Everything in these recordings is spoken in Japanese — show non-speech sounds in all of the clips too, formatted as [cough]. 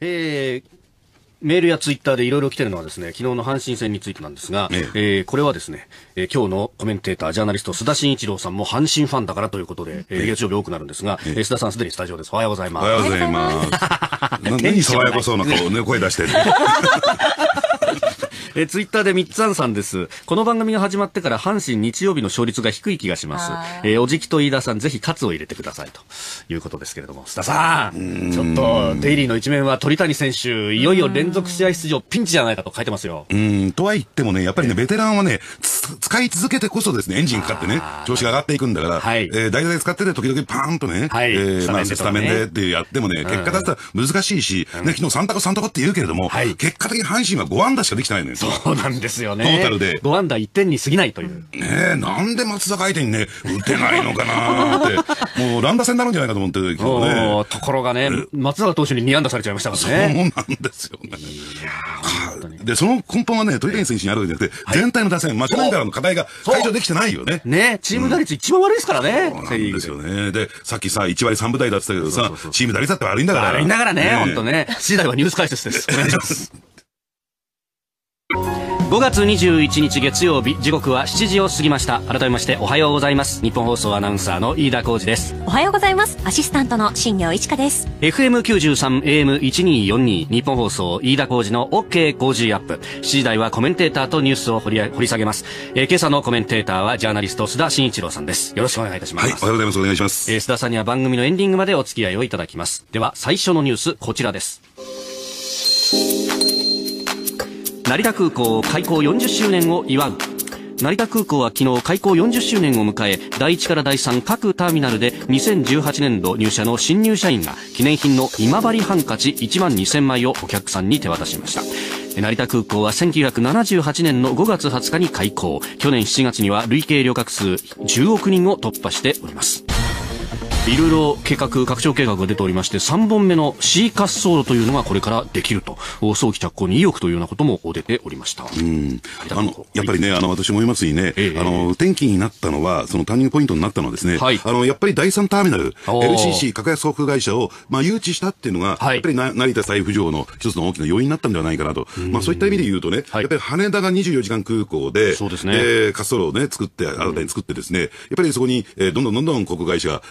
えー、メールやツイッターでいろいろ来てるのはですね、昨日の阪神戦についてなんですが、えええー、これはですね、えー、今日のコメンテーター、ジャーナリスト、須田慎一郎さんも阪神ファンだからということで、えー、月曜日多くなるんですが、えー、須田さんすでにスタジオです。おはようございます。おはようございます。何爽やかそうな顔、ね、声出してる。えツイッターでみっつあんさんです。この番組が始まってから阪神日曜日の勝率が低い気がします。えおじきと飯田さん、ぜひ勝つを入れてくださいということですけれども、須田さん、んちょっとデイリーの一面は鳥谷選手、いよいよ連続試合出場ピンチじゃないかと書いてますよ。うん、とは言ってもね、やっぱりね、ベテランはね、使い続けてこそですね、エンジンかかってね、調子が上がっていくんだから、はい、えー、代打で使ってて時々パーンとね、はい、えー、まあ、スタメンでってやってもね、結果だったら難しいし、ね、昨日3択3択って言うけれども、はい、結果的に阪神は5安打しかできてないのよ。そうなんですよね。トータルで。5安打1点に過ぎないという。ねえ、なんで松坂相手にね、打てないのかなって、[laughs] もう乱打戦になるんじゃないかと思って、ね、ところがね、松坂投手に2安打されちゃいましたからね。そうなんですよね。で、その根本はね、鳥谷選手にあるわけじゃなくて、全体の打線、まあ、去からの課題が解除できてないよね。ね、チーム打率一番悪いですからね。うん、そうですよね。で、さっきさ、1割3分台だって言ったけどさ、チーム打率だって悪いんだから。悪いんだからね、本当ね。次第はニュース解説です。お願いします。[laughs] 5月21日月曜日時刻は7時を過ぎました改めましておはようございます日本放送アナウンサーの飯田浩二ですおはようございますアシスタントの新業一華です FM93AM1242 日本放送飯田浩二の OK 工事アップ7時台はコメンテーターとニュースを掘り掘り下げます、えー、今朝のコメンテーターはジャーナリスト須田慎一郎さんですよろしくお願いいたします、はい、おはようございますお願いします、えー、須田さんには番組のエンディングまでお付き合いをいただきますでは最初のニュースこちらです成田空港開港40周年を祝う。成田空港は昨日開港40周年を迎え、第1から第3各ターミナルで2018年度入社の新入社員が記念品の今治ハンカチ1万2000枚をお客さんに手渡しました。成田空港は1978年の5月20日に開港。去年7月には累計旅客数10億人を突破しております。いろいろ計画、拡張計画が出ておりまして、3本目の C 滑走路というのがこれからできると、早期着工に意欲というようなことも出ておりました。うんあのやっぱりね、あの私もいますにね、ええ、あの天気になったのは、そのターニングポイントになったのはですね、はい、あのやっぱり第3ターミナル、LCC 格安航空会社を、まあ、誘致したっていうのが、はい、やっぱり成田再浮上の一つの大きな要因になったんではないかなと、まあ、そういった意味で言うとね、はい、やっぱり羽田が24時間空港で、そうですね、滑走路をね、作って、新たに作ってですね、やっぱりそこに、えー、どんどんどんどん航空会社が、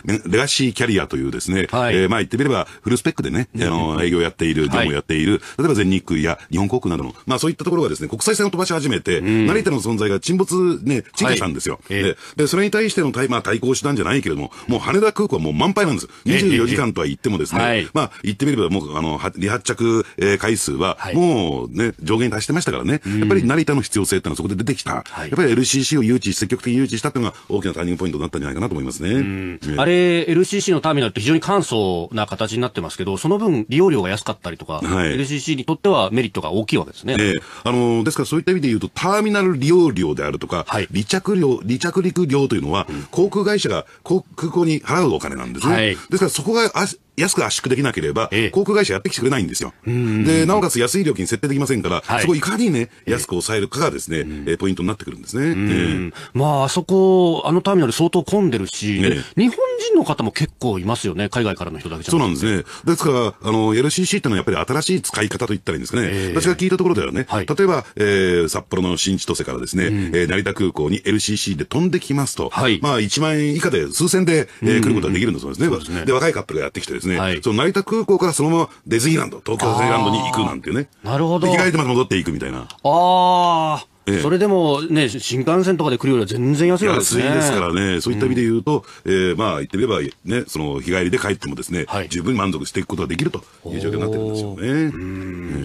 新しいキャリアというですね、はい、えー、まあ言ってみればフルスペックでね、あの、営業やっている、業務やっている、例えば全日空や日本航空などの、まあそういったところがですね、国際線を飛ばし始めて、成田の存在が沈没ね、地域したんですよ。でで、それに対しての対、まあ対抗手段じゃないけれども、もう羽田空港はもう満杯なんです。24時間とは言ってもですね、まあ言ってみればもう、あの、離発着、え回数は、もうね、上限に達してましたからね、やっぱり成田の必要性ってのはそこで出てきた。やっぱり LCC を誘致、積極的に誘致したっていうのが大きなターニングポイントになったんじゃないかなと思いますね。あれ、LCC のターミナルって非常に簡素な形になってますけど、その分利用料が安かったりとか、はい、LCC にとってはメリットが大きいわけですね。えー、あのー、ですからそういった意味で言うと、ターミナル利用料であるとか、はい、離着料、離着陸料というのは、うん、航空会社が航空港に払うお金なんですね。はい、ですからそこが安く圧縮できなければ、航空会社やってきてくれないんですよ。で、なおかつ安い料金設定できませんから、はい、そこいかにね、安く抑えるかがですね、えー、ポイントになってくるんですね。えまあ、あそこ、あのターミナル相当混んでるし、日本人の方も結構いますよね、海外からの人だけじゃそうなんですね。ですから、あの、LCC ってのはやっぱり新しい使い方といったらいいんですかね。え私が聞いたところではね、はい、例えば、えー、札幌の新千歳からですね、うん、えー、成田空港に LCC で飛んできますと、はい、まあ、1万円以下で数千で、えー、来ることができるんだそうですね。うで、若いカップルがやってきてですね、ですね、はい、その成田空港からそのままディズニーランド、東京ディズニーランドに行くなんてね。なるほど。着替えてまた戻っていくみたいな。ああ。ええ、それでもね、新幹線とかで来るよりは全然安いわけですね。安いですからね、そういった意味で言うと、うん、えー、まあ言ってみれば、ね、その日帰りで帰ってもですね、はい、十分満足していくことができるという状況になってるんですよね。う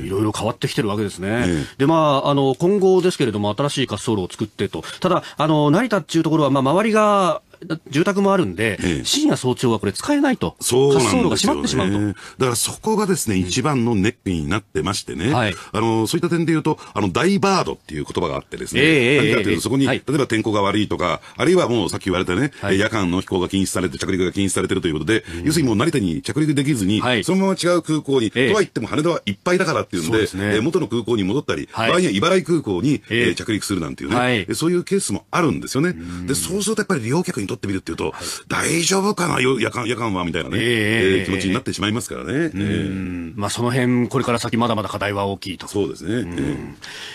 ん、いろいろ変わってきてるわけですね。え、で、まあ、あの、今後ですけれども、新しい滑走路を作ってと。ただ、あの、成田っていうところは、まあ、周りが、住宅もあるんで、ええ、深夜早朝はこれ使えないと。そうなんですよ、ね、滑走路が閉まってしまうと。だからそこがですね、一番のネックになってましてね。はい、あの、そういった点で言うと、あの、ダイバードっていう言葉があってですね。ええ、何かというと、そこに、はい、例えば天候が悪いとか、あるいはもうさっき言われたね、はい、夜間の飛行が禁止されて、着陸が禁止されてるということで、うん、要するにもう成田に着陸できずに、はい、そのまま違う空港に、とは言っても羽田はいっぱいだからっていうんで、でね、元の空港に戻ったり、はい、場合には茨城空港に、えー、着陸するなんていうね、はい、そういうケースもあるんですよね。で、そうするとやっぱり利用客に取ってみるっていうと、大丈夫かな、夜間夜間はみたいなね、えー、気持ちになってしまいますからね。えー、まあ、その辺これから先、まだまだ課題は大きいと。そうですね、えー、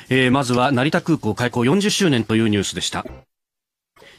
えー、まずは成田空港開港40周年というニュースでした。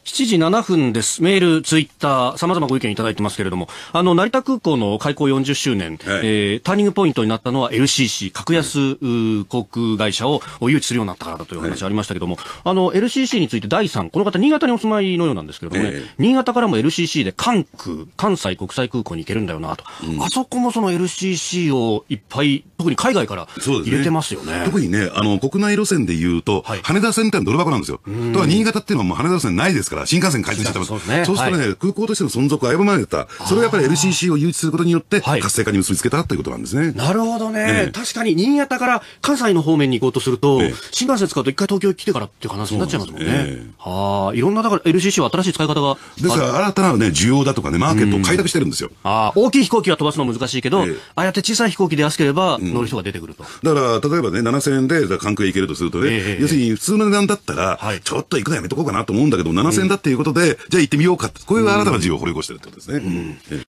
7時7分です。メール、ツイッター、様々ご意見いただいてますけれども、あの、成田空港の開港40周年、はい、えー、ターニングポイントになったのは LCC、格安、航空会社を誘致するようになったからだという話ありましたけれども、はい、あの、LCC について第3、この方、新潟にお住まいのようなんですけれどもね、えー、新潟からも LCC で関空、関西国際空港に行けるんだよなと。うん、あそこもその LCC をいっぱい、特に海外から入れてますよね。ね特にね、あの、国内路線で言うと、はい、羽田線ってのはドル箱なんですよ。とは新潟っていうのはもう羽田線ないですから、から新幹線開通しちゃってそうす、そうするとね、空港としての存続を危ぶまれた。それをやっぱり LCC を誘致することによって、活性化に結びつけたということなんですね。なるほどね、確かに新潟から関西の方面に行こうとすると、新幹線使うと一回東京来てからっていう話になっちゃいますもんね。はあ、いろんなだから LCC は新しい使い方が。ですから新たなね、需要だとかね、マーケットを開拓してるんですよ。ああ、大きい飛行機は飛ばすの難しいけど、ああやって小さい飛行機で安ければ乗る人が出てくると。だから、例えばね、7000円で関空へ行けるとするとね、要するに普通の値段だったら、ちょっと行くのやめとこうかなと思うんだけど、7000円だっていうことで、じゃあ行ってみようかこういう新たな事業を掘り起こしてるってことですね。うんうん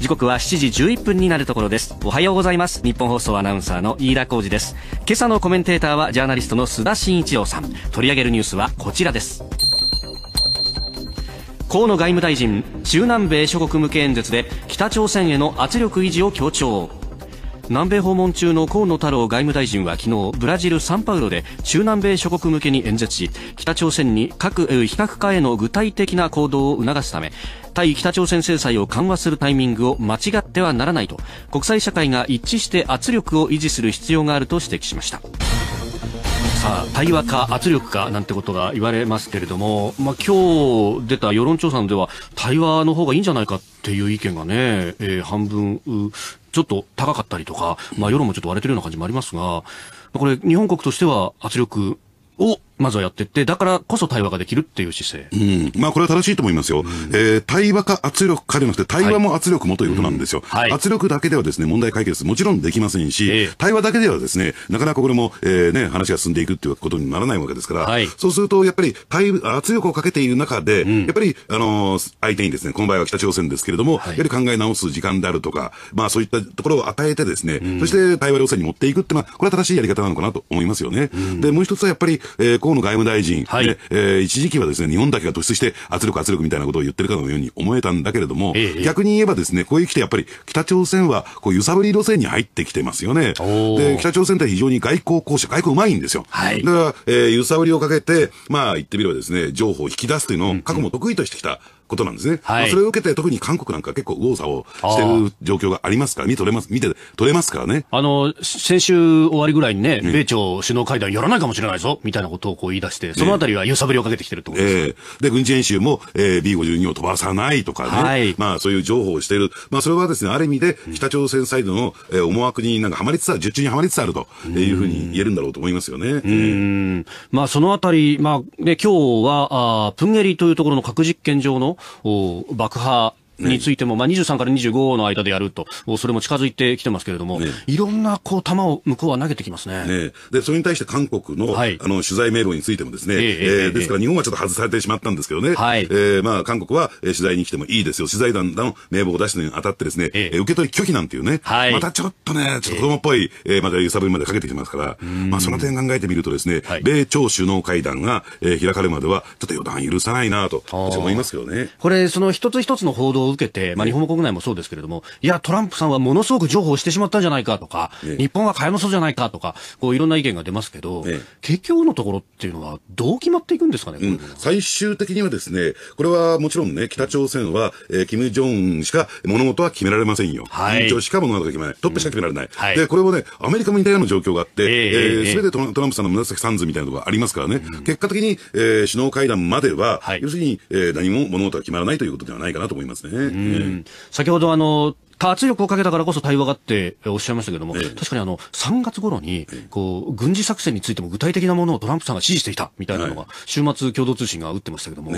時刻は7時11分になるところですおはようございます日本放送アナウンサーの飯田浩二です今朝のコメンテーターはジャーナリストの須田慎一郎さん取り上げるニュースはこちらです河野外務大臣中南米諸国向け演説で北朝鮮への圧力維持を強調南米訪問中の河野太郎外務大臣は昨日ブラジル・サンパウロで中南米諸国向けに演説し北朝鮮に核非核化への具体的な行動を促すため対北朝鮮制裁を緩和するタイミングを間違ってはならないと国際社会が一致して圧力を維持する必要があると指摘しました。さあ対話か圧力かなんてことが言われますけれども、まあ、今日出た世論調査では対話の方がいいんじゃないかっていう意見がね、えー、半分ちょっと高かったりとか、まあ世論もちょっと割れてるような感じもありますが、これ日本国としては圧力をまずはやっていって、だからこそ対話ができるっていう姿勢。うん。まあこれは正しいと思いますよ。うん、えー、対話か圧力かではなくて、対話も圧力もということなんですよ。はい、うんはい、圧力だけではですね、問題解決もちろんできませんし、えー、対話だけではですね、なかなかこれも、えー、ね、話が進んでいくっていうことにならないわけですから、はい、そうするとやっぱり対圧力をかけている中で、うん、やっぱり、あのー、相手にですね、この場合は北朝鮮ですけれども、はい、やり考え直す時間であるとか、まあそういったところを与えてですね、そして対話路線に持っていくっていうのは、これは正しいやり方なのかなと思いますよね。で、もう一つはやっぱり、えー河野外務大臣、はい、えー、一時期はですね、日本だけが突出して圧力圧力みたいなことを言ってるかのように思えたんだけれども、ええ、逆に言えばですね、こういうきてやっぱり北朝鮮はこう揺さぶり路線に入ってきてますよね。で、北朝鮮って非常に外交交渉、外交うまいんですよ。はい、だから、えー、揺さぶりをかけて、まあ言ってみればですね、情報を引き出すというのを過去も得意としてきた。うんうんことなんですね。はい、それを受けて特に韓国なんか結構右往左往してる状況がありますから、見とれます、見て取れますからね。あの、先週終わりぐらいにね、米朝首脳会談やらないかもしれないぞ、みたいなことをこう言い出して、そのあたりは揺さぶりをかけてきてるってことです、ね、えー、で、軍事演習も、えー、B52 を飛ばさないとかね、はい、まあそういう情報をしている。まあそれはですね、ある意味で北朝鮮サイドの、えー、思惑になんかはまりつつある、受中にはまりつつあるというふうに言えるんだろうと思いますよね。うん、えー、まあそのあたり、まあ、ね、今日は、あプンゲリというところの核実験場の爆破についても、まあ、23から25の間でやると、それも近づいてきてますけれども、ね、いろんなこう球を向こうは投げてきますね。ねで、それに対して韓国のはい、あの取材メールについてもですね、えー、えー、ですから日本はちょっと外されてしまったんですけどね、はい、えー、まあ、韓国は取材に来てもいいですよ、取材団の名簿を出すのに当たってですね、えー、受け取り拒否なんていうね、はい、またちょっとね、ちょっと子供っぽい、えー、また揺さぶりまでかけてきますから、まあ、その点考えてみるとですね、はい、米朝首脳会談が、えー、開かれるまでは、ちょっと予断許さないなと、私は思いますけどね。これ、その一つ一つの報道を受けて、まあ、日本国内もそうですけれども、いや、トランプさんはものすごく譲歩してしまったんじゃないかとか、日本は買えもそうじゃないかとか、こういろんな意見が出ますけど、結局のところっていうのは、どう決まっていくんですかね、うん、最終的にはですね、これはもちろんね、北朝鮮は、えー、金正恩しか物事は決められませんよ。はい。しか物事が決めない。トップしか決められない。うんはい、で、これもね、アメリカも似たような状況があって、えす、え、べ、てトランプさんの紫サンズみたいなところがありますからね、うん、結果的に、えー、首脳会談までは、はい、要するに、えー、何も物事が決まらないということではないかなと思いますね。ね、うん、先ほどあの圧力をかけたからこそ対話がっておっしゃいましたけども、ええ、確かにあの、3月頃に、こう、軍事作戦についても具体的なものをトランプさんが指示していた、みたいなのが、週末共同通信が打ってましたけども、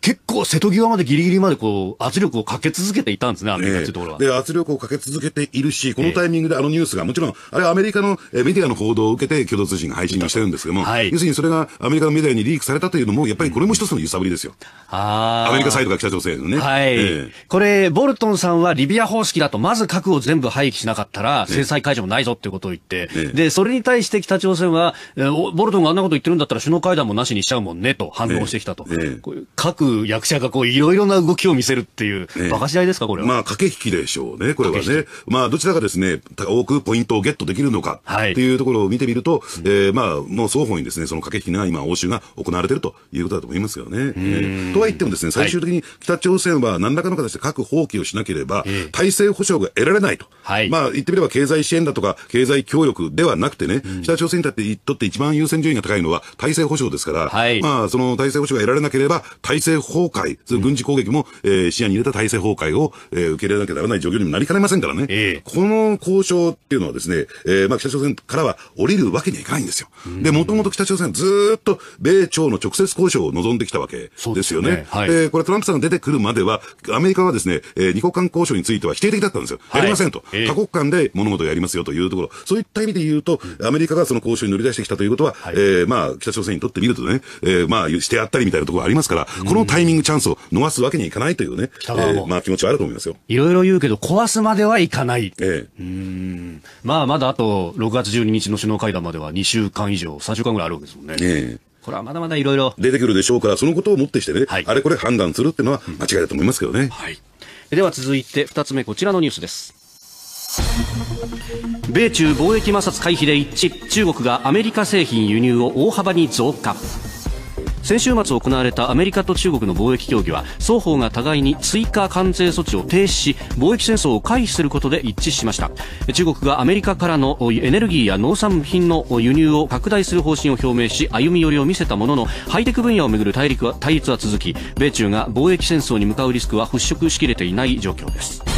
結構瀬戸際までギリギリまでこう、圧力をかけ続けていたんですね、アメリカっていうところは。で、圧力をかけ続けているし、このタイミングであのニュースが、もちろん、あれはアメリカのメディアの報道を受けて共同通信が配信してるんですけども、はい、要するにそれがアメリカのメディアにリークされたというのも、やっぱりこれも一つの揺さぶりですよ。うん、アメリカサイドが北朝鮮のね。はい。ええ、これ、ボルトンさんはリビア方式きだと、まず核を全部廃棄しなかったら、制裁解除もないぞっていうことを言って、ええ、で、それに対して北朝鮮は、えー、ボルトンがあんなこと言ってるんだったら首脳会談もなしにしちゃうもんねと反論してきたと。え、各役者がこう、いろいろな動きを見せるっていう、えバし合いですか、これは。まあ、駆け引きでしょうね、これはね。まあ、どちらがですね、多くポイントをゲットできるのか、はい、っていうところを見てみると、うん、えー、まあ、もう双方にですね、その駆け引きが今、応酬が行われているということだと思いますよね。えー、とは言ってもですね、最終的に北朝鮮は何らかの形で核放棄をしなければ、体制制保障が得られないと、はい、まあ、言ってみれば経済支援だとか、経済協力ではなくてね、うん、北朝鮮にとってとって一番優先順位が高いのは体制保障ですから、はい、まあ、その体制保障が得られなければ、体制崩壊、軍事攻撃も、うん、えー、視野に入れた体制崩壊を、えー、受け入れなきゃならない状況にもなりかねませんからね、ええ。この交渉っていうのはですね、えーまあ、北朝鮮からは降りるわけにはいかないんですよ。うん、で、もともと北朝鮮ずっと米朝の直接交渉を望んできたわけですよね。ねはい、えー、これトランプさんが出てくるまでは、アメリカはですね、えー、二国間交渉については否定的だったんですよ。やりませんと。多国間で物事をやりますよというところ。そういった意味で言うと、アメリカがその交渉に乗り出してきたということは、えまあ、北朝鮮にとってみるとね、えまあ、してやったりみたいなところがありますから、このタイミングチャンスを逃すわけにいかないというね、えまあ、気持ちはあると思いますよ。いろいろ言うけど、壊すまではいかない。ええ。うん。まあ、まだあと、6月12日の首脳会談までは2週間以上、3週間ぐらいあるわけですもんね。ええ。これはまだまだいろいろ出てくるでしょうから、そのことをもってしてね、はい、あれこれ判断するっていうのは間違いだと思いますけどね。はいでは続いて2つ目こちらのニュースです米中貿易摩擦回避で一致中国がアメリカ製品輸入を大幅に増加先週末行われたアメリカと中国の貿易協議は双方が互いに追加関税措置を停止し貿易戦争を回避することで一致しました中国がアメリカからのエネルギーや農産品の輸入を拡大する方針を表明し歩み寄りを見せたもののハイテク分野をめぐる対立は続き米中が貿易戦争に向かうリスクは払拭しきれていない状況です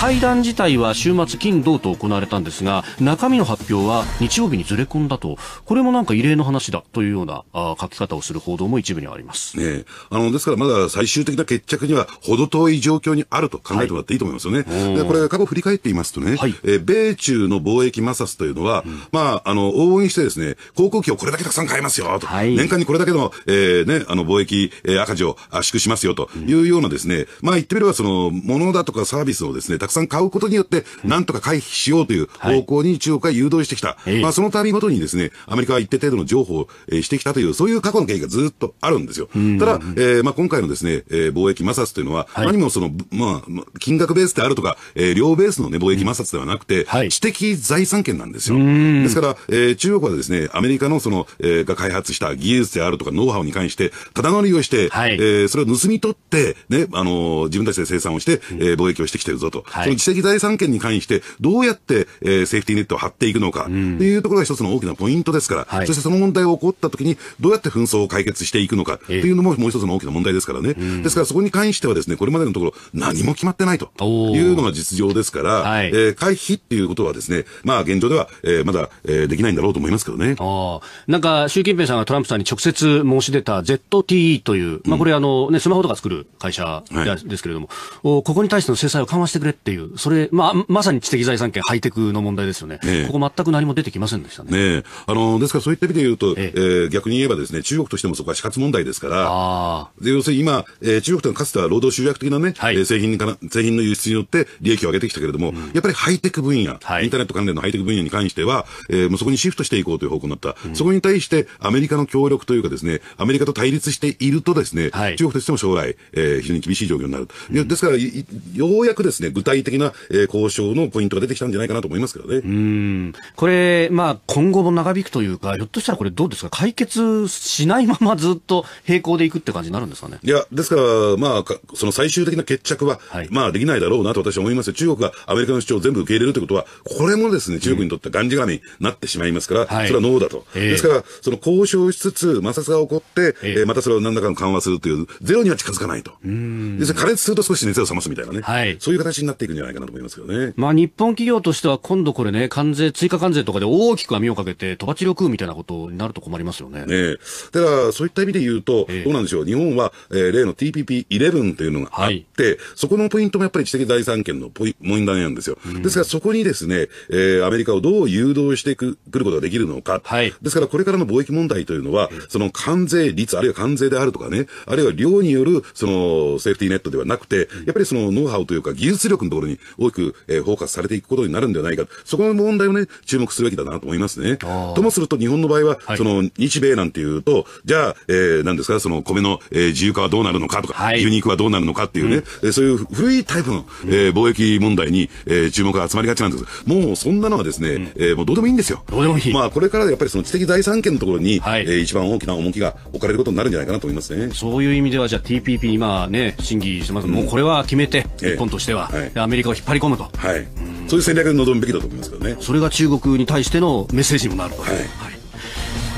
会談自体は週末金土と行われたんですが、中身の発表は日曜日にずれ込んだと、これもなんか異例の話だというようなあ書き方をする報道も一部にはあります。ねあの、ですからまだ最終的な決着には程遠い状況にあると考えてもらっていいと思いますよね。はい、でこれ過去振り返っていますとね、はい、え米中の貿易摩擦というのは、うん、まあ、あの、応援してですね、航空機をこれだけたくさん買いますよと、はい、年間にこれだけの、えー、ね、あの、貿易、えー、赤字を圧縮しますよというようなですね、うん、まあ言ってみればその、ものだとかサービスをですね、たくさん買うことによって、なんとか回避しようという方向に中国が誘導してきた。はい、まあ、その度ごとにですね、アメリカは一定程度の譲歩を、えしてきたという、そういう過去の経緯がずっとあるんですよ。ただ、えー、まあ、今回のですね、えー、貿易摩擦というのは、何もその、まあ、金額ベースであるとか、えー、量ベースのね、貿易摩擦ではなくて、はい、知的財産権なんですよ。ですから、えー、中国はですね、アメリカのその、えー、が開発した技術であるとか、ノウハウに関して、ただ乗りをして、はい、えー、それを盗み取って、ね、あのー、自分たちで生産をして、えー、貿易をしてきてるぞと。はい、その知的財産権に関して、どうやって、えー、セーフティーネットを張っていくのか、っていうところが一つの大きなポイントですから、そしてその問題が起こったときに、どうやって紛争を解決していくのか、っていうのももう一つの大きな問題ですからね。ですからそこに関してはですね、これまでのところ何も決まってないというのが実情ですから、はい、えー、回避っていうことはですね、まあ現状では、えー、まだ、えー、できないんだろうと思いますけどね。あなんか、習近平さんがトランプさんに直接申し出た ZTE という、まあこれあの、ね、スマホとか作る会社ですけれども、うん、ここに対しての制裁を緩和してくれってっていう、それ、まあ、まさに知的財産権、ハイテクの問題ですよね、ねここ、全く何も出てきませんでしたね。ねあのですから、そういった意味で言うと、ええ逆に言えばですね、中国としてもそこは死活問題ですから、あで要するに今、えー、中国というのはかつては労働集約的なね、はい、製品か製品の輸出によって利益を上げてきたけれども、うん、やっぱりハイテク分野、はい、インターネット関連のハイテク分野に関しては、えー、もうそこにシフトしていこうという方向になった、うん、そこに対してアメリカの協力というかですね、アメリカと対立しているとですね、はい、中国としても将来、えー、非常に厳しい状況になる。うん、ですから、ようやくですね、具体体的な、えー、交渉のポイントが出てきたんじゃないかなと思いますけどね。うんこれ、まあ、今後も長引くというか、ひょっとしたらこれ、どうですか、解決しないままずっと並行でいくって感じになるんですかね。いや、ですから、まあ、その最終的な決着は、はい、まあ、できないだろうなと私は思いますよ。中国がアメリカの主張を全部受け入れるということは、これもですね、中国にとってがんじがみになってしまいますから、それはノーだと。えー、ですから、その交渉しつつ、摩擦が起こって、えー、またそれを何らかの緩和するという、ゼロには近づかないと。うん。です加熱すると少し熱を冷ますみたいなね。はい。そういう形になってっていくんじゃないかなと思いますけどね。まあ、日本企業としては今度これね、関税、追加関税とかで大きく網をかけて、飛ばち力みたいなことになると困りますよね。ねだから、そういった意味で言うと、えどうなんでしょう。日本は、えー、例の TPP11 というのがあって、はい、そこのポイントもやっぱり知的財産権のポイ問題なんですよ。ですから、そこにですね、えー、アメリカをどう誘導してくることができるのか。はい、ですから、これからの貿易問題というのは、その関税率、あるいは関税であるとかね、あるいは量による、その、セーフティーネットではなくて、やっぱりそのノウハウというか技術力のところに大きく、えー、フォーカスされていくことになるんではないかと、そこの問題をね、注目すべきだなと思いますね。ともすると日本の場合は、はい、その日米なんていうと、じゃあ、えー、何ですか、その米の、えー、自由化はどうなるのかとか、はい、牛肉はどうなるのかっていうね、うん、そういう古いタイプの、えー、貿易問題に、えー、注目が集まりがちなんですもうそんなのはですね、うん、えー、もうどうでもいいんですよ。どうでもいい。まあこれからやっぱりその知的財産権のところに、はい、えー、一番大きな重きが置かれることになるんじゃないかなと思いますね。そういう意味では、じゃあ TPP 今ね、審議してます、うん、もうこれは決めて、日本としては、えいアメリカを引っ張り込むと、はい、そういう戦略に臨むべきだと思いますけどねそれが中国に対してのメッセージにもなると、はいはい、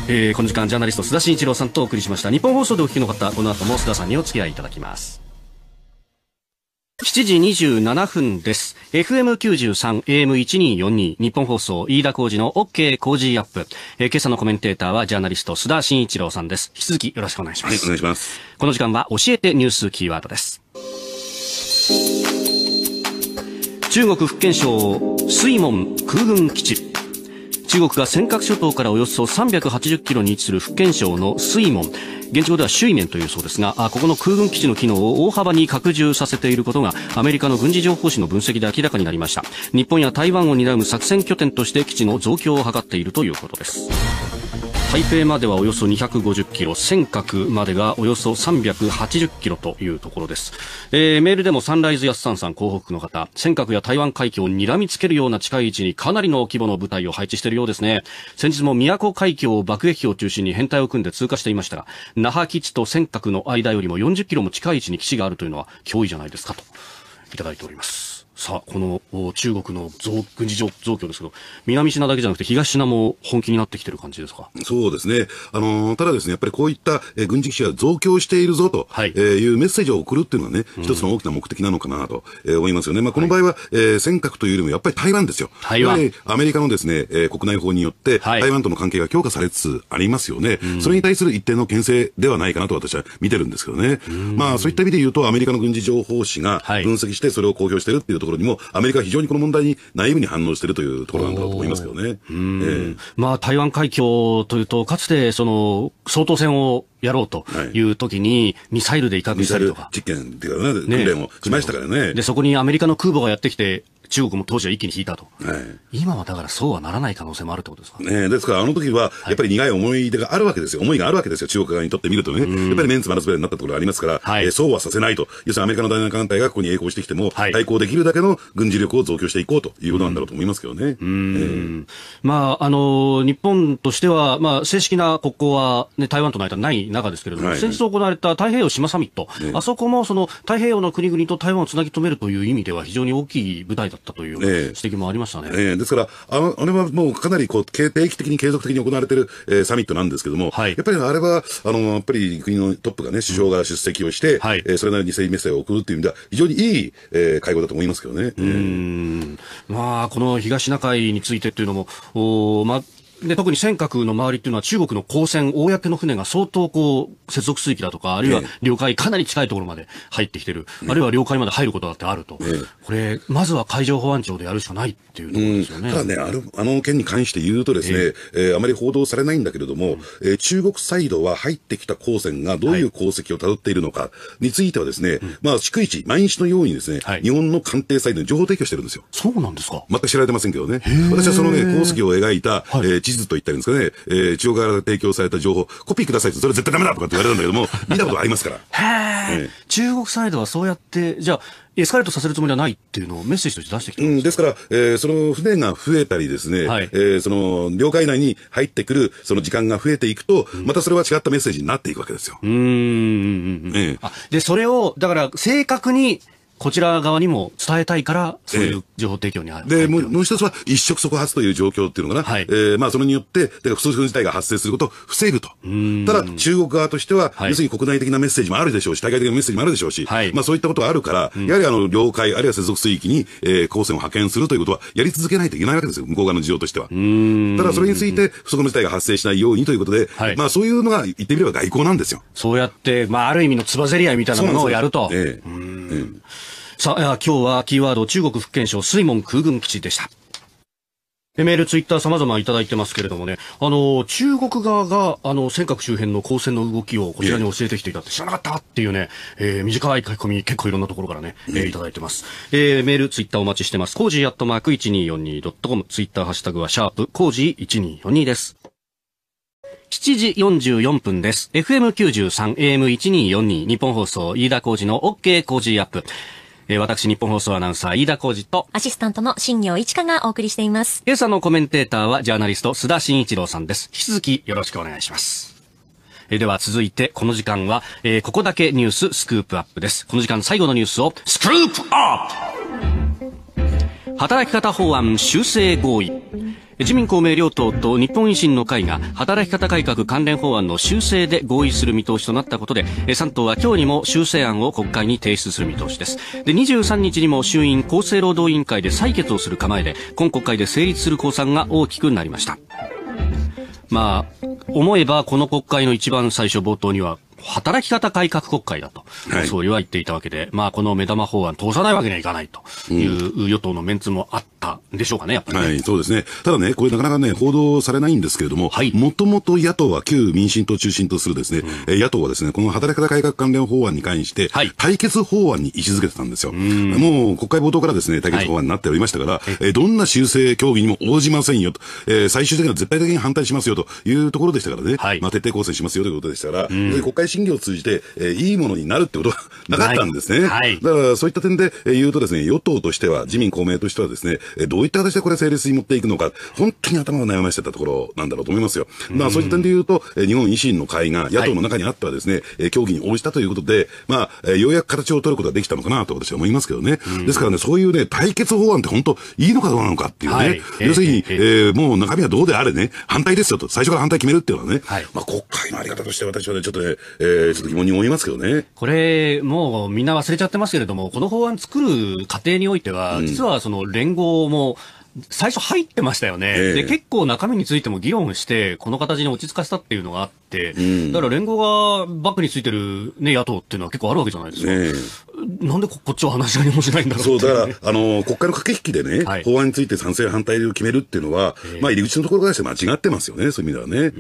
えー、この時間ジャーナリスト須田慎一郎さんとお送りしました日本放送でお聞きの方この後も須田さんにお付き合いいただきます7時27分です。FM93、AM1242、日本放送、飯田工事の OK 工事アップ。えー、今朝のコメンテーターはジャーナリスト、須田慎一郎さんです。引き続きよろしくお願いします。はい、お願いします。この時間は教えてニュースキーワードです。中国福建省水門空軍基地中国が尖閣諸島からおよそ380キロに位置する福建省の水門現状では囲面というそうですがここの空軍基地の機能を大幅に拡充させていることがアメリカの軍事情報誌の分析で明らかになりました日本や台湾を担う作戦拠点として基地の増強を図っているということです台北まではおよそ250キロ、尖閣までがおよそ380キロというところです。えー、メールでもサンライズ安さんさん広北の方、尖閣や台湾海峡を睨みつけるような近い位置にかなりの規模の部隊を配置しているようですね。先日も宮古海峡を爆撃機を中心に編隊を組んで通過していましたが、那覇基地と尖閣の間よりも40キロも近い位置に基地があるというのは脅威じゃないですかと、いただいております。さあ、この中国の増軍事増強ですけど、南シナだけじゃなくて東シナも本気になってきてる感じですかそうですね。あのー、ただですね、やっぱりこういった、えー、軍事基地は増強しているぞと、はい、えー、いうメッセージを送るっていうのはね、一つの大きな目的なのかなと、えー、思いますよね。まあ、この場合は、はい、えー、尖閣というよりもやっぱり台湾ですよ。台湾。アメリカのですね、えー、国内法によって、はい、台湾との関係が強化されつつありますよね。うん、それに対する一定の牽制ではないかなと私は見てるんですけどね。まあ、そういった意味で言うと、アメリカの軍事情報誌が分析してそれを公表してるっていうところころにも、アメリカは非常にこの問題に内部に反応しているというところなんだろうと思いますけどね。えー、まあ、台湾海峡というと、かつて、その、総統選をやろうという時に、ミサイルで威嚇したりとか。実験っていうかね、訓練をしましたからね。で、そこにアメリカの空母がやってきて、中国も当時は一気に引いたと、はい、今はだからそうはならない可能性もあるってことですか、ね、ですから、あの時はやっぱり苦い思い出があるわけですよ、思いがあるわけですよ、中国側にとってみるとね、やっぱりメンツスすべになったところがありますから、はい、えー、そうはさせないと、要するにアメリカの大南艦隊がここに栄光してきても、対抗できるだけの軍事力を増強していこうということなんだろうと思いますけどね。うん。まあ、あの日本としては、まあ、正式な国交は、ね、台湾との間ない中ですけれども、はい、先日行われた太平洋島サミット、ね、あそこもその太平洋の国々と台湾をつなぎ止めるという意味では、非常に大きい舞台だったという指摘もありましたね、えーえー、ですからあ、あれはもうかなりこう定期的に継続的に行われている、えー、サミットなんですけれども、はい、やっぱりあれはあの、やっぱり国のトップがね、首相が出席をして、はい、えー、それなりに政治メッセージを送るという意味では、非常にいい、えー、会合だと思いますけどね。うん、まあ、この東シナ海についてというのも、おまあで特に尖閣の周りっていうのは中国の公船、公の船が相当こう、接続水域だとか、あるいは領海かなり近いところまで入ってきてる、あるいは領海まで入ることだってあると、これ、まずは海上保安庁でやるしかないっていうところですよね。ただねあの、あの件に関して言うとですね、ええー、あまり報道されないんだけれども、うん、えー、中国サイドは入ってきた公船がどういう功績をたどっているのかについてはですね、はい、まあ、逐一、毎日のようにですね、はい、日本の官邸サイドに情報提供してるんですよ。そうなんですか全く知られてませんけどね。私はそのね、功績を描いた、はい、えー地図と言ったんですかね、えー、中方から提供された情報、コピーくださいて、それ絶対ダメだとかって言われたんだけども、見たことありますから。へえ中国サイドはそうやって、じゃあ、エスカレートさせるつもりはないっていうのをメッセージとして出してきてうん、ですから、えー、その船が増えたりですね、はい、えー、その領海内に入ってくるその時間が増えていくと、うん、またそれは違ったメッセージになっていくわけですよ。うん。で、それを、だから正確にこちら側にも伝えたいから、そういう情報提供にある。で、もうもう一つは、一触即発という状況っていうのかな。はい、えー、まあ、それによって、だから不測事態が発生することを防ぐと。ただ、中国側としては、はい、要するに国内的なメッセージもあるでしょうし、対外的なメッセージもあるでしょうし、はい、まあ、そういったことがあるから、うん、やはりあの、領海、あるいは接続水域に、えー、航線を派遣するということは、やり続けないといけないわけですよ、向こう側の事情としては。ただ、それについて、不測の事態が発生しないようにということで、はい、まあ、そういうのが、言ってみれば外交なんですよ。そうやって、まあ、ある意味のつばぜり合いみたいなものをやると。ええ。ええさあ、今日はキーワード中国福建省水門空軍基地でした。メール、ツイッター様々いただいてますけれどもね、あの、中国側が、あの、尖閣周辺の交戦の動きをこちらに教えてきていたって知らなかったっていうね、えー、短い書き込み、結構いろんなところからね、えー、いただいてます。えー、メール、ツイッターお待ちしてます。コージーアットマーク 1242.com、ツイッターハッシュタグはシャープ、コージー1242です。7時44分です。FM93AM1242 日本放送飯田コジーの OK ジーアップ。えー、私、日本放送アナウンサー、飯田浩二と、アシスタントの新庄一香がお送りしています。今朝のコメンテーターは、ジャーナリスト、須田慎一郎さんです。引き続き、よろしくお願いします。えー、では、続いて、この時間は、えー、ここだけニューススクープアップです。この時間、最後のニュースを、スクープアップ働き方法案修正合意。自民公明両党と日本維新の会が働き方改革関連法案の修正で合意する見通しとなったことで、3党は今日にも修正案を国会に提出する見通しです。で、23日にも衆院厚生労働委員会で採決をする構えで、今国会で成立する公算が大きくなりました。まあ、思えばこの国会の一番最初冒頭には、働き方改革国会だと、総理は言っていたわけで、まあ、この目玉法案通さないわけにはいかないという、与党のメンツもあったんでしょうかね、やっぱり、ね、はい、そうですね。ただね、これなかなかね、報道されないんですけれども、もともと野党は旧民進党中心とするですね、うん、野党はですね、この働き方改革関連法案に関して、はい、対決法案に位置づけてたんですよ。うもう国会冒頭からですね、対決法案になっておりましたから、はい、えどんな修正協議にも応じませんよと、えー、最終的には絶対的に反対しますよというところでしたからね、はい、まあ徹底抗戦しますよということでしたから、うん、国会信義を通じて、えー、いいものになるってことはなかったんですね。はい。だから、そういった点で、え言うとですね、与党としては、自民公明としてはですね、えどういった形でこれ成立に持っていくのか、本当に頭を悩ましてたところなんだろうと思いますよ。まあ、そういった点で言うと、え日本維新の会が野党の中にあったはですね、え、はい、協議に応じたということで、まあ、えようやく形を取ることができたのかなと私は思いますけどね。ですからね、そういうね、対決法案って本当、いいのかどうなのかっていうね。はい、要するに、えー、もう中身はどうであれね、反対ですよと、最初から反対決めるっていうのはね、はい、まあ、国会のあり方として私はね、ちょっとね、えちょっと疑問に思いますけどね。これ、もうみんな忘れちゃってますけれども、この法案作る過程においては、実はその連合も、最初入ってましたよね、えー、で結構中身についても議論して、この形に落ち着かせたっていうのがあって、うん、だから連合がバックについてる、ね、野党っていうのは結構あるわけじゃないですか、えー、なんでこっちは話し合いもしないんだろう、そう、だから、あの、国会の駆け引きでね、はい、法案について賛成反対を決めるっていうのは、まあ入り口のところからして間違ってますよね、そういう意味ではね。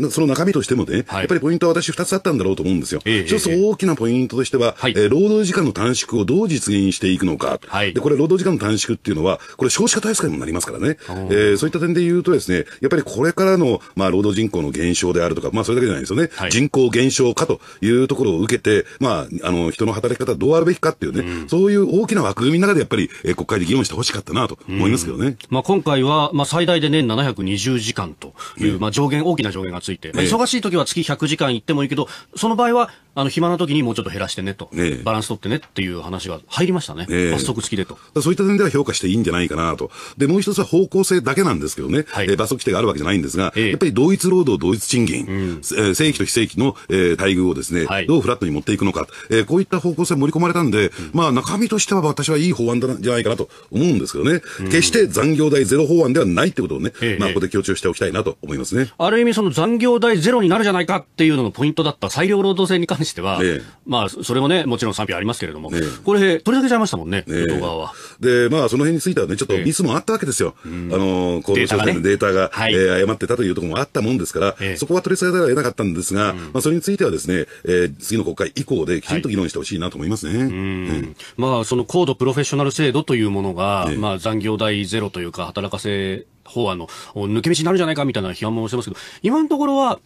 で、その中身としてもね、はい、やっぱりポイントは私2つあったんだろうと思うんですよ。一つ大きなポイントとしては、はい、えー、労働時間の短縮をどう実現していくのか。はい、で、これ労働時間の短縮っていうのは、これ少子化対策にもなりますからね。えー、そういった点で言うとですね、やっぱりこれからの、まあ、労働人口の減少であるとか、まあ、それだけじゃないですよね。はい、人口減少化というところを受けて、まあ、あの、人の働き方どううあるべきかっていうね、そういう大きな枠組みの中でやっぱり、えー、国会で議論してほしかったなと思いますけどね。まあ、今回は、まあ、最大で年720時間という、まあ、上限、大きな上限がついて、まあ、忙しい時は月100時間行ってもいいけど、その場合は、あの、暇な時にもうちょっと減らしてねと、バランス取ってねっていう話が入りましたね。罰則付きでと。そういった点では評価していいんじゃないかなと。で、もう一つは方向性だけなんですけどね、はい、え罰則規定があるわけじゃないんですが、えー、やっぱり同一労働同一賃金、うん、えー、正規と非正規の、えー、待遇をですね、はい、どうフラットに持っていくのか、えー、こういった方向性盛り込ままれたんで、まあ中身としては私はいい法案じゃないかなと思うんですけどね、決して残業代ゼロ法案ではないってことをね、まあここで強調しておきたいなと思いますね。ある意味その残業代ゼロになるじゃないかっていうののポイントだった裁量労働制に関しては、まあそれもね、もちろん賛否ありますけれども、これ取り上げちゃいましたもんね、え、党は。で、まあその辺についてはね、ちょっとミスもあったわけですよ。あの、行動調のデータが、ねえ誤ってたというところもあったもんですから、そこは取り下げられなかったんですが、まあそれについてはですね、えー、次の国会以降できちんと議論してほしいなと思います。ますね。うんまあ、その高度プロフェッショナル制度というものが、まあ、残業代ゼロというか、働かせ法案の抜け道になるんじゃないかみたいな批判もしてますけど、今のところは、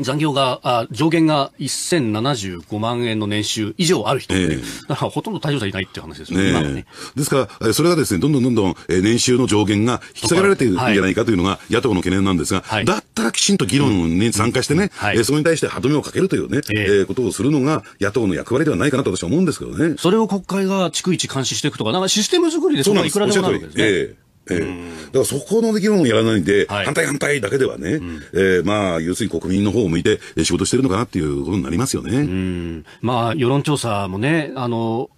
残業が、あ上限が1075万円の年収以上ある人、えー、だからほとんど対象者いないっていう話ですよね、ねですから、それがですね、どんどんどんどん年収の上限が引き下げられているんじゃないかというのが野党の懸念なんですが、はい、だったらきちんと議論に参加してね、はい、そこに対して歯止めをかけるというね、えー、ことをするのが野党の役割ではないかなと私は思うんですけどね。それを国会が逐一監視していくとか、なんかシステム作りでそんないくらでもなるわけですね。ええ、だからそこの議論をやらないで、はい、反対反対だけではね、うん、えまあ、要するに国民の方を向いて仕事してるのかなっていうことになりますよね。うん、まあ、世論調査もね、あの、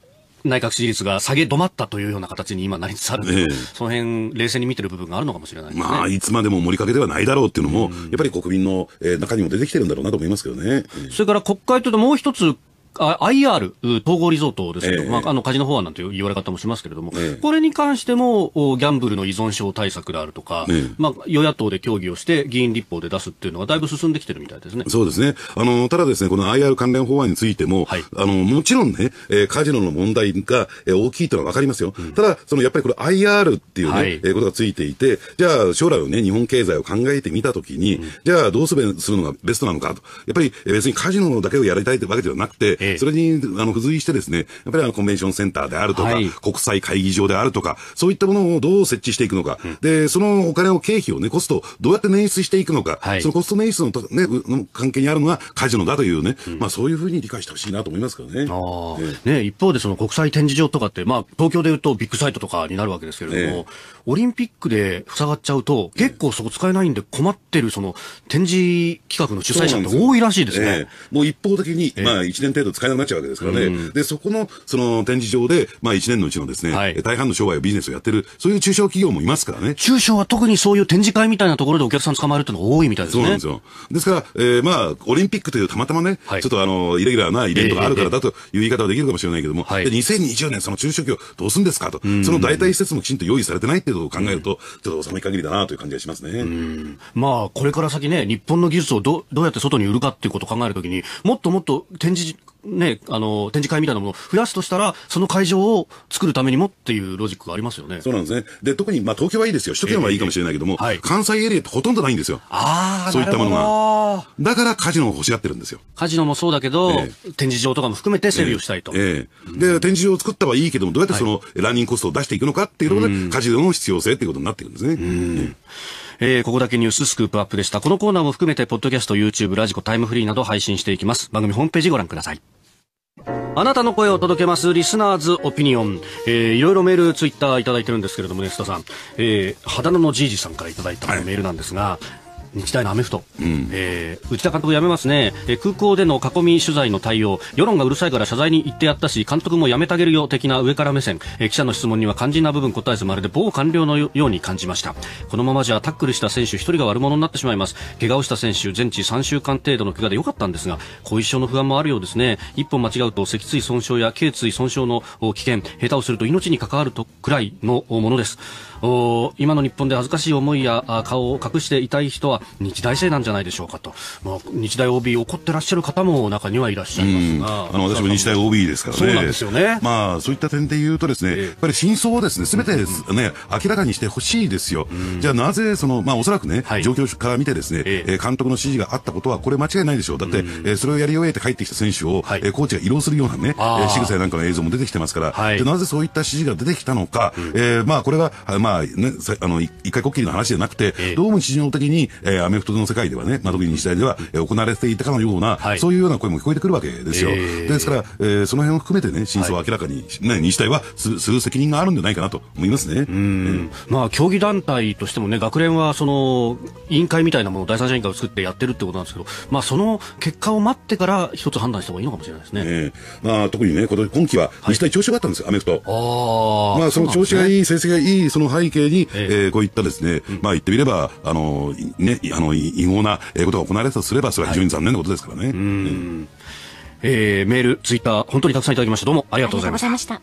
内閣支持率が下げ止まったというような形に今なりつつあるので、ええ、その辺冷静に見てる部分があるのかもしれない、ね、まあ、いつまでも盛りかけではないだろうっていうのも、うん、やっぱり国民の中にも出てきてるんだろうなと思いますけどね。それから国会というともう一つ IR、統合リゾートですけど、ええ、まあ、あの、カジノ法案なんて言われ方もしますけれども、え、これに関しても、ギャンブルの依存症対策であるとか、まあ、与野党で協議をして、議員立法で出すっていうのがだいぶ進んできてるみたいですね。そうですね。あの、ただですね、この IR 関連法案についても、はい、あの、もちろんね、えー、カジノの問題が、え大きいというのはわかりますよ。うん、ただ、その、やっぱりこれ IR っていうね、はい、えー、ことがついていて、じゃあ、将来をね、日本経済を考えてみたときに、うん、じゃあ、どうすべ、するのがベストなのかと。やっぱり、別にカジノだけをやりたいってわけではなくて、ええ、それにあの付随してですね、やっぱりあのコンベンションセンターであるとか、はい、国際会議場であるとか、そういったものをどう設置していくのか、うん、で、そのお金を経費をね、コストをどうやって捻出していくのか、はい、そのコスト捻出の,、ね、の関係にあるのがカジノだというね、うん、まあそういうふうに理解してほしいなと思いますけどね。あええ、ね一方でその国際展示場とかって、まあ東京でいうとビッグサイトとかになるわけですけれども、オリンピックで塞がっちゃうと、結構そこ使えないんで困ってるその展示企画の主催者って多いらしいですね。もう一方的に、まあ1年程度使えなくなっちゃうわけですからね。うん、で、そこの、その展示場で、まあ一年のうちのですね、はい、大半の商売をビジネスをやってる、そういう中小企業もいますからね。中小は特にそういう展示会みたいなところでお客さん捕まえるっていうのが多いみたいですね。そうなんですよ。ですから、えー、まあ、オリンピックというたまたまね、はい、ちょっとあの、イレギュラーなイベントがあるからだという言い方はできるかもしれないけども、はい、で2020年その中小企業どうするんですかと、その代替施設もきちんと用意されてないっていうことを考えると、ちょっと収め限りだなという感じがしますね。まあ、これから先ね、日本の技術をどどうやって外に売るかっていうことを考えるときに、もっともっと展示ね、あの、展示会みたいなものを増やすとしたら、その会場を作るためにもっていうロジックがありますよね。そうなんですね。で、特に、まあ、東京はいいですよ。首都圏はいいかもしれないけども、えーはい、関西エリアってほとんどないんですよ。ああ、そういったものが。だからカジノを欲しがってるんですよ。カジノもそうだけど、えー、展示場とかも含めて整備をしたいと。ええー、で、展示場を作ったはいいけども、どうやってその、はい、ランニングコストを出していくのかっていうところで、カジノの必要性っていうことになってくるんですね。うんえー、ここだけニューススクープアップでした。このコーナーも含めて、ポッドキャスト、YouTube、ラジコ、タイムフリーなど配信していきます。番組ホームページご覧ください。あなたの声を届けますリスナーズオピニオン、えー、いろいろメールツイッターいただいてるんですけれどもね須田さん、えー、肌野のじいじさんからいただいたメールなんですが、はい日大のアメフト、うん、えー、内田監督辞めますね、えー、空港での囲み取材の対応世論がうるさいから謝罪に行ってやったし監督も辞めてあげるよ的な上から目線、えー、記者の質問には肝心な部分答えずまるで某官僚のように感じましたこのままじゃタックルした選手1人が悪者になってしまいます怪我をした選手全治3週間程度の怪我でよかったんですが後遺症の不安もあるようですね一歩間違うと脊椎損傷や頸椎損傷の危険下手をすると命に関わるとくらいのものです今の日本で恥ずかしい思いや顔を隠していたい人は日大生なんじゃないでしょうかと、まあ、日大 OB 怒ってらっしゃる方も中にはいらっしゃいますが、あの私も日大 OB ですからねそうなんですよね、まあ、そういった点で言うとですね、えー、やっぱり真相をですね全てね、うん、明らかにしてほしいですよ、うん、じゃあなぜその、まあ、おそらくね、はい、状況から見てですね、えー、監督の指示があったことはこれ間違いないでしょうだって、うん、えー、それをやり終えて帰ってきた選手を、はい、えー、コーチが移動するようなね仕草なんかの映像も出てきてますから、はい、なぜそういった指示が出てきたのか、うん、えー、まあ、これは、まあね、あの、一回こっきりの話じゃなくて、ええ、どうも日常的に、えー、アメフトの世界ではね、まあ、特に日大では、えー、行われていたかのような、はい、そういうような声も聞こえてくるわけですよ。えー、ですから、えー、その辺を含めてね、真相を明らかに、はい、ね、日大はすする責任があるんじゃないかなと思いますね。うん、えー、まあ、競技団体としてもね、学連は、その、委員会みたいなものを第三者委員会を作ってやってるってことなんですけど、まあ、その結果を待ってから一つ判断した方がいいのかもしれないですね。えー、まあ、特にね、今期は日大調子があったんですよ、はい、アメフト。ああ。まあ、その調子がいい、ね、成績がいい、その背背景に、ええこういったですね、まあ言ってみれば、あの、ね、あの、違法なことが行われたとすれば、それは非常に残念なことですからね。はいえー、メール、ツイッター、本当にたくさんいただきました。どうもありがとうございました。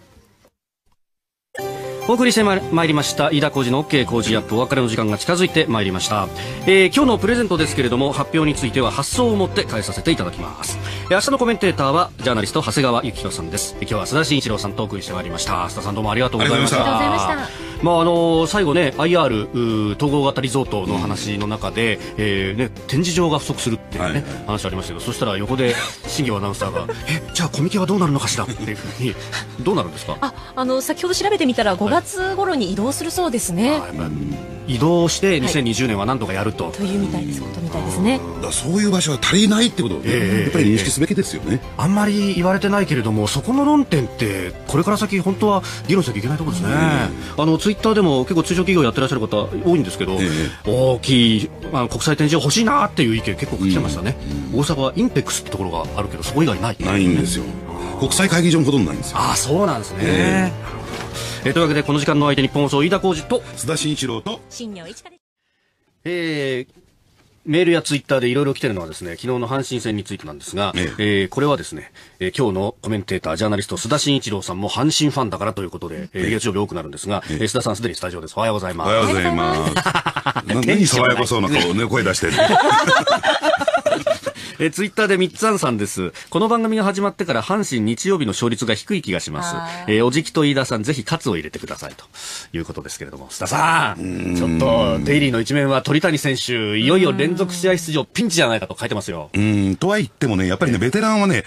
お送りしてまいりました飯田浩二の OK 工事アップお別れの時間が近づいてまいりました、えー、今日のプレゼントですけれども発表については発想を持って返させていただきますえ明日のコメンテーターはジャーナリスト長谷川幸宏さんです今日は須田慎一郎さんとお送りしてまいりました須田さんどうもありがとうございましたありがとうございましたまああの最後ね IR 統合型リゾートの話の中で、うん、えー、ね、展示場が不足するっていうね、はいはい、話ありましたけどそしたら横で新庄アナウンサーが [laughs] えじゃあコミケはどうなるのかしらっていうふうにどうなるんですかああの先ほど調べてみたら5月頃に移動するそうですね、はい、移動して2020年は何とかやると、はい、というみたいですことみたいですねだそういう場所は足りないってことを、ね、えー、やっぱり認識すべきですよね、えー、あんまり言われてないけれどもそこの論点ってこれから先本当は議論しなきゃいけないところですね、あのツイッターでも結構中小企業やってらっしゃる方多いんですけど、えー、大きい、まあ、国際展示場欲しいなっていう意見結構来てましたね、うん、大阪はインペックスってところがあるけどそこ以外ないないんですよ国際会議場ほとんどないんですよあそうなんですね、えーえというわけでこの時間の相手日本放送飯田浩二と須田慎一郎と新庄一華ですえー、メールやツイッターでいろいろ来てるのはですね、昨日の阪神戦についてなんですが、えええー、これはですね、えー、今日のコメンテーター、ジャーナリスト、須田慎一郎さんも阪神ファンだからということで、ええー、月曜日多くなるんですが、ええ須田さんすでにスタジオです。おはようございます。おはようございます。[laughs] 何爽やかそうな顔、ね、声出してる。えツイッターでみっつあんさんです。この番組が始まってから阪神日曜日の勝率が低い気がします。えー、おじきと飯田さん、ぜひ勝つを入れてくださいということですけれども、須田さん、んちょっとデイリーの一面は鳥谷選手、いよいよ連続試合出場ピンチじゃないかと書いてますよ。うん、とは言ってもね、やっぱりね、ベテランはね、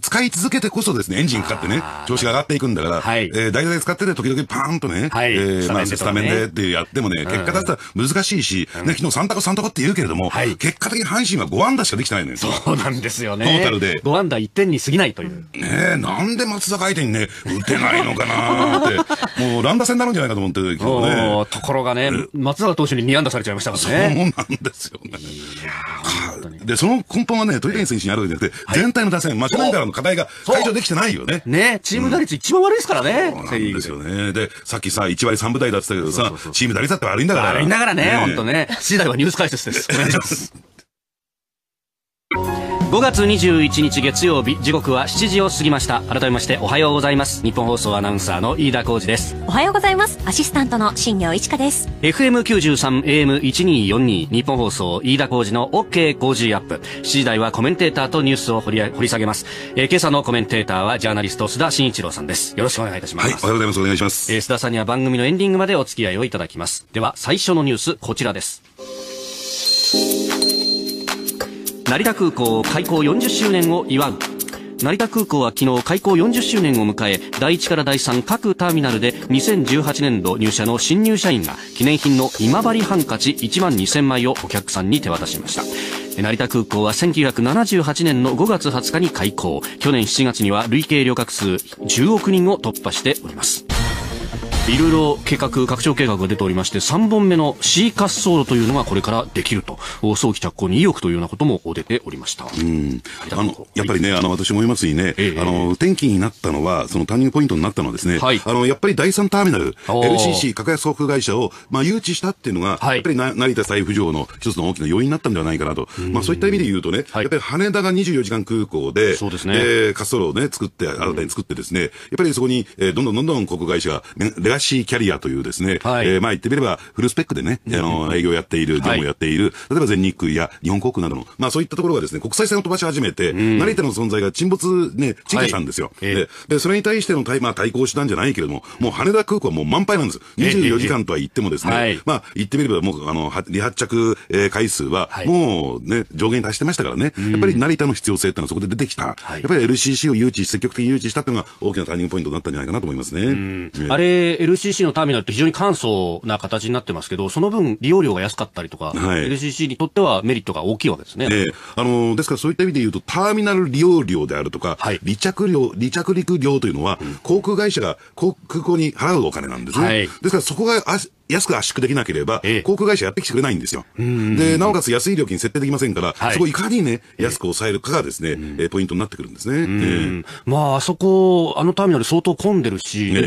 使い続けてこそですね、エンジンかかってね、調子が上がっていくんだから、はい、えー、代打で使ってて時々パーンとね、はい、えー、まあ、スタメンでってやってもね、結果出したら難しいし、ね、昨日3択3択って言うけれども、はい、結果的に阪神は5安打しかできてないのよ。そうなんですよね。トータルで。5安打1点に過ぎないという。ねえ、なんで松坂相手にね、打てないのかなって、[laughs] もう乱打戦になるんじゃないかと思って、ね、ところがね、松坂投手に2安打されちゃいましたからね。そうなんですよね。で、その根本はね、鳥谷選手にあるんじゃなくて、全体の打線、負けないからの課題が解除できてないよね。ね、チーム打率一番悪いですからね、うん、そうですよね。で、さっきさ、1割3分台だってたけどさ、チーム打率だって悪いんだから。悪いんだからね、本当ね。次第はニュース解説です。お願いします。[laughs] 5月21日月曜日時刻は7時を過ぎました改めましておはようございます日本放送アナウンサーの飯田浩二ですおはようございますアシスタントの新庄一華です FM93AM1242 日本放送飯田浩二の OK 工事アップ7時台はコメンテーターとニュースを掘り掘り下げます、えー、今朝のコメンテーターはジャーナリスト須田慎一郎さんですよろしくお願いいたします、はい、おはようございますお願いします、えー、須田さんには番組のエンディングまでお付き合いをいただきますでは最初のニュースこちらです成田空港開港40周年を祝う。成田空港は昨日開港40周年を迎え、第1から第3各ターミナルで2018年度入社の新入社員が記念品の今治ハンカチ1万2000枚をお客さんに手渡しました。成田空港は1978年の5月20日に開港。去年7月には累計旅客数10億人を突破しております。いろいろ計画、拡張計画が出ておりまして、3本目の C 滑走路というのがこれからできると、早期着工に意欲というようなことも出ておりました。うんあのやっぱりね、あの私もいますにね、えあの天気になったのは、そのターニングポイントになったのはですね、はい、あのやっぱり第3ターミナル、LCC、格安航空会社を、まあ、誘致したっていうのが、はい、やっぱり成田再浮上の一つの大きな要因になったんではないかなと、まあ、そういった意味で言うとね、はい、やっぱり羽田が24時間空港で、そうですね、えー、滑走路をね、作って、新たに作ってですね、やっぱりそこに、えー、どんどんどんどん航空会社が、レガレシキャリアというですね、はい、えー、まあ言ってみればフルスペックでね、あの、営業やっている、業務やっている、例えば全日空や日本航空などの、まあそういったところがですね、国際線を飛ばし始めて、成田の存在が沈没ね、沈下したんですよ。でで、それに対しての対、まあ対抗したんじゃないけれども、もう羽田空港はもう満杯なんです。24時間とは言ってもですね、まあ言ってみればもう、あの、離発着、え回数は、もうね、上限に達してましたからね、やっぱり成田の必要性ってのはそこで出てきた。やっぱり LCC を誘致、積極的に誘致したっていうのが大きなターニングポイントだったんじゃないかなと思いますね。あれ、LCC のターミナルって非常に簡素な形になってますけど、その分利用料が安かったりとか、はい、LCC にとってはメリットが大きいわけですね。えあの、ですからそういった意味で言うと、ターミナル利用料であるとか、はい、離着料、離着陸料というのは、うん、航空会社が空港に払うお金なんですね。はい、ですからそこが安く圧縮できなければ、航空会社やってきてくれないんですよ。で、なおかつ安い料金設定できませんから、はい、そこいかにね、安く抑えるかがですね、えー、ポイントになってくるんですね。えん。まあ、あそこ、あのターミナル相当混んでるし、日本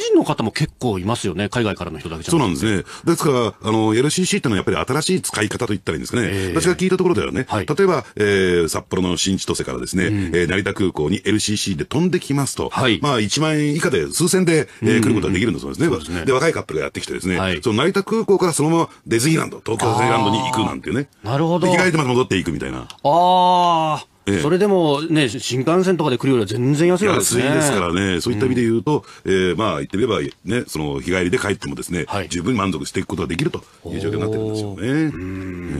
人の方も結構いますよね、海外からの人だけじゃそうなんですね。ですから、あの、LCC ってのはやっぱり新しい使い方と言ったらいいんですかね。え私が聞いたところではね、はい、例えば、えー、札幌の新千歳からですね、えー、成田空港に LCC で飛んできますと、はい、まあ、1万円以下で数千で、えー、来ることができるんだそうですね。で、若いカップルがやってきてですねですね、はい、その成田空港からそのままディズニーランド、東京ディズニーランドに行くなんてね。なるほど。日帰りてまた戻っていくみたいな。ああ。ええ、それでもね、新幹線とかで来るよりは全然安いわけですね。安いですからね、そういった意味で言うと、うん、えー、まあ、言ってみれば、ね、その日帰りで帰ってもですね、はい、十分満足していくことができるという状況になってるんですよね。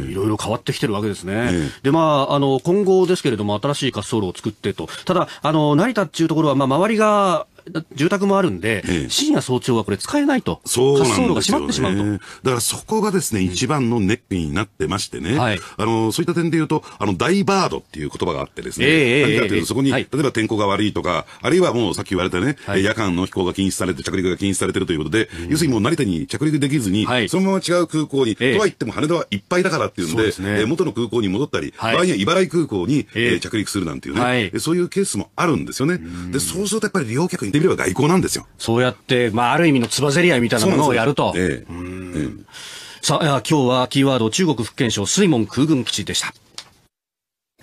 うん、いろいろ変わってきてるわけですね。ええ、で、まあ、あの、今後ですけれども、新しい滑走路を作ってと。ただ、あの、成田っていうところは、まあ、周りが、住宅もあるんで、ええ、深夜早朝はこれ使えないと。そうなんですよ、ね、滑走路が閉まってしまうと。だからそこがですね、一番のネックになってましてね。はい、あの、そういった点で言うと、あの、ダイバードっていう言葉があってですね。ええ、何かというと、そこに、はい、例えば天候が悪いとか、あるいはもうさっき言われたね、はい、夜間の飛行が禁止されて、着陸が禁止されてるということで、うん、要するにもう成田に着陸できずに、そのまま違う空港に、とは言っても羽田はいっぱいだからっていうんで、でね、元の空港に戻ったり、場合には茨城空港に、えー、着陸するなんていうね、そういうケースもあるんですよね。で、そうするとやっぱり利用客にてみれば外交なんですよ。そうやって、まあ、ある意味のつばぜり合いみたいなものをやると。ええ。さあ、今日はキーワード、中国福建省水門空軍基地でした。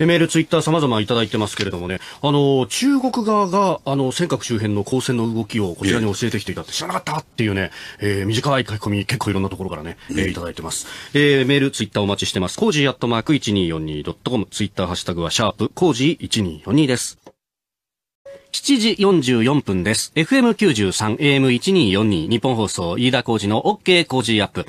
メール、ツイッター様々いただいてますけれどもね、あの、中国側が、あの、尖閣周辺の交戦の動きをこちらに教えてきていたって知らなかったっていうね、えー、短い書き込み、結構いろんなところからね、えー、いただいてます。えー、メール、ツイッターお待ちしてます。コージーアットマーク 1242.com、ツイッターハッシュタグは、シャープ、コージー1242です。7時44分です。FM93、AM1242、日本放送、飯田浩事の OK 工事アップ。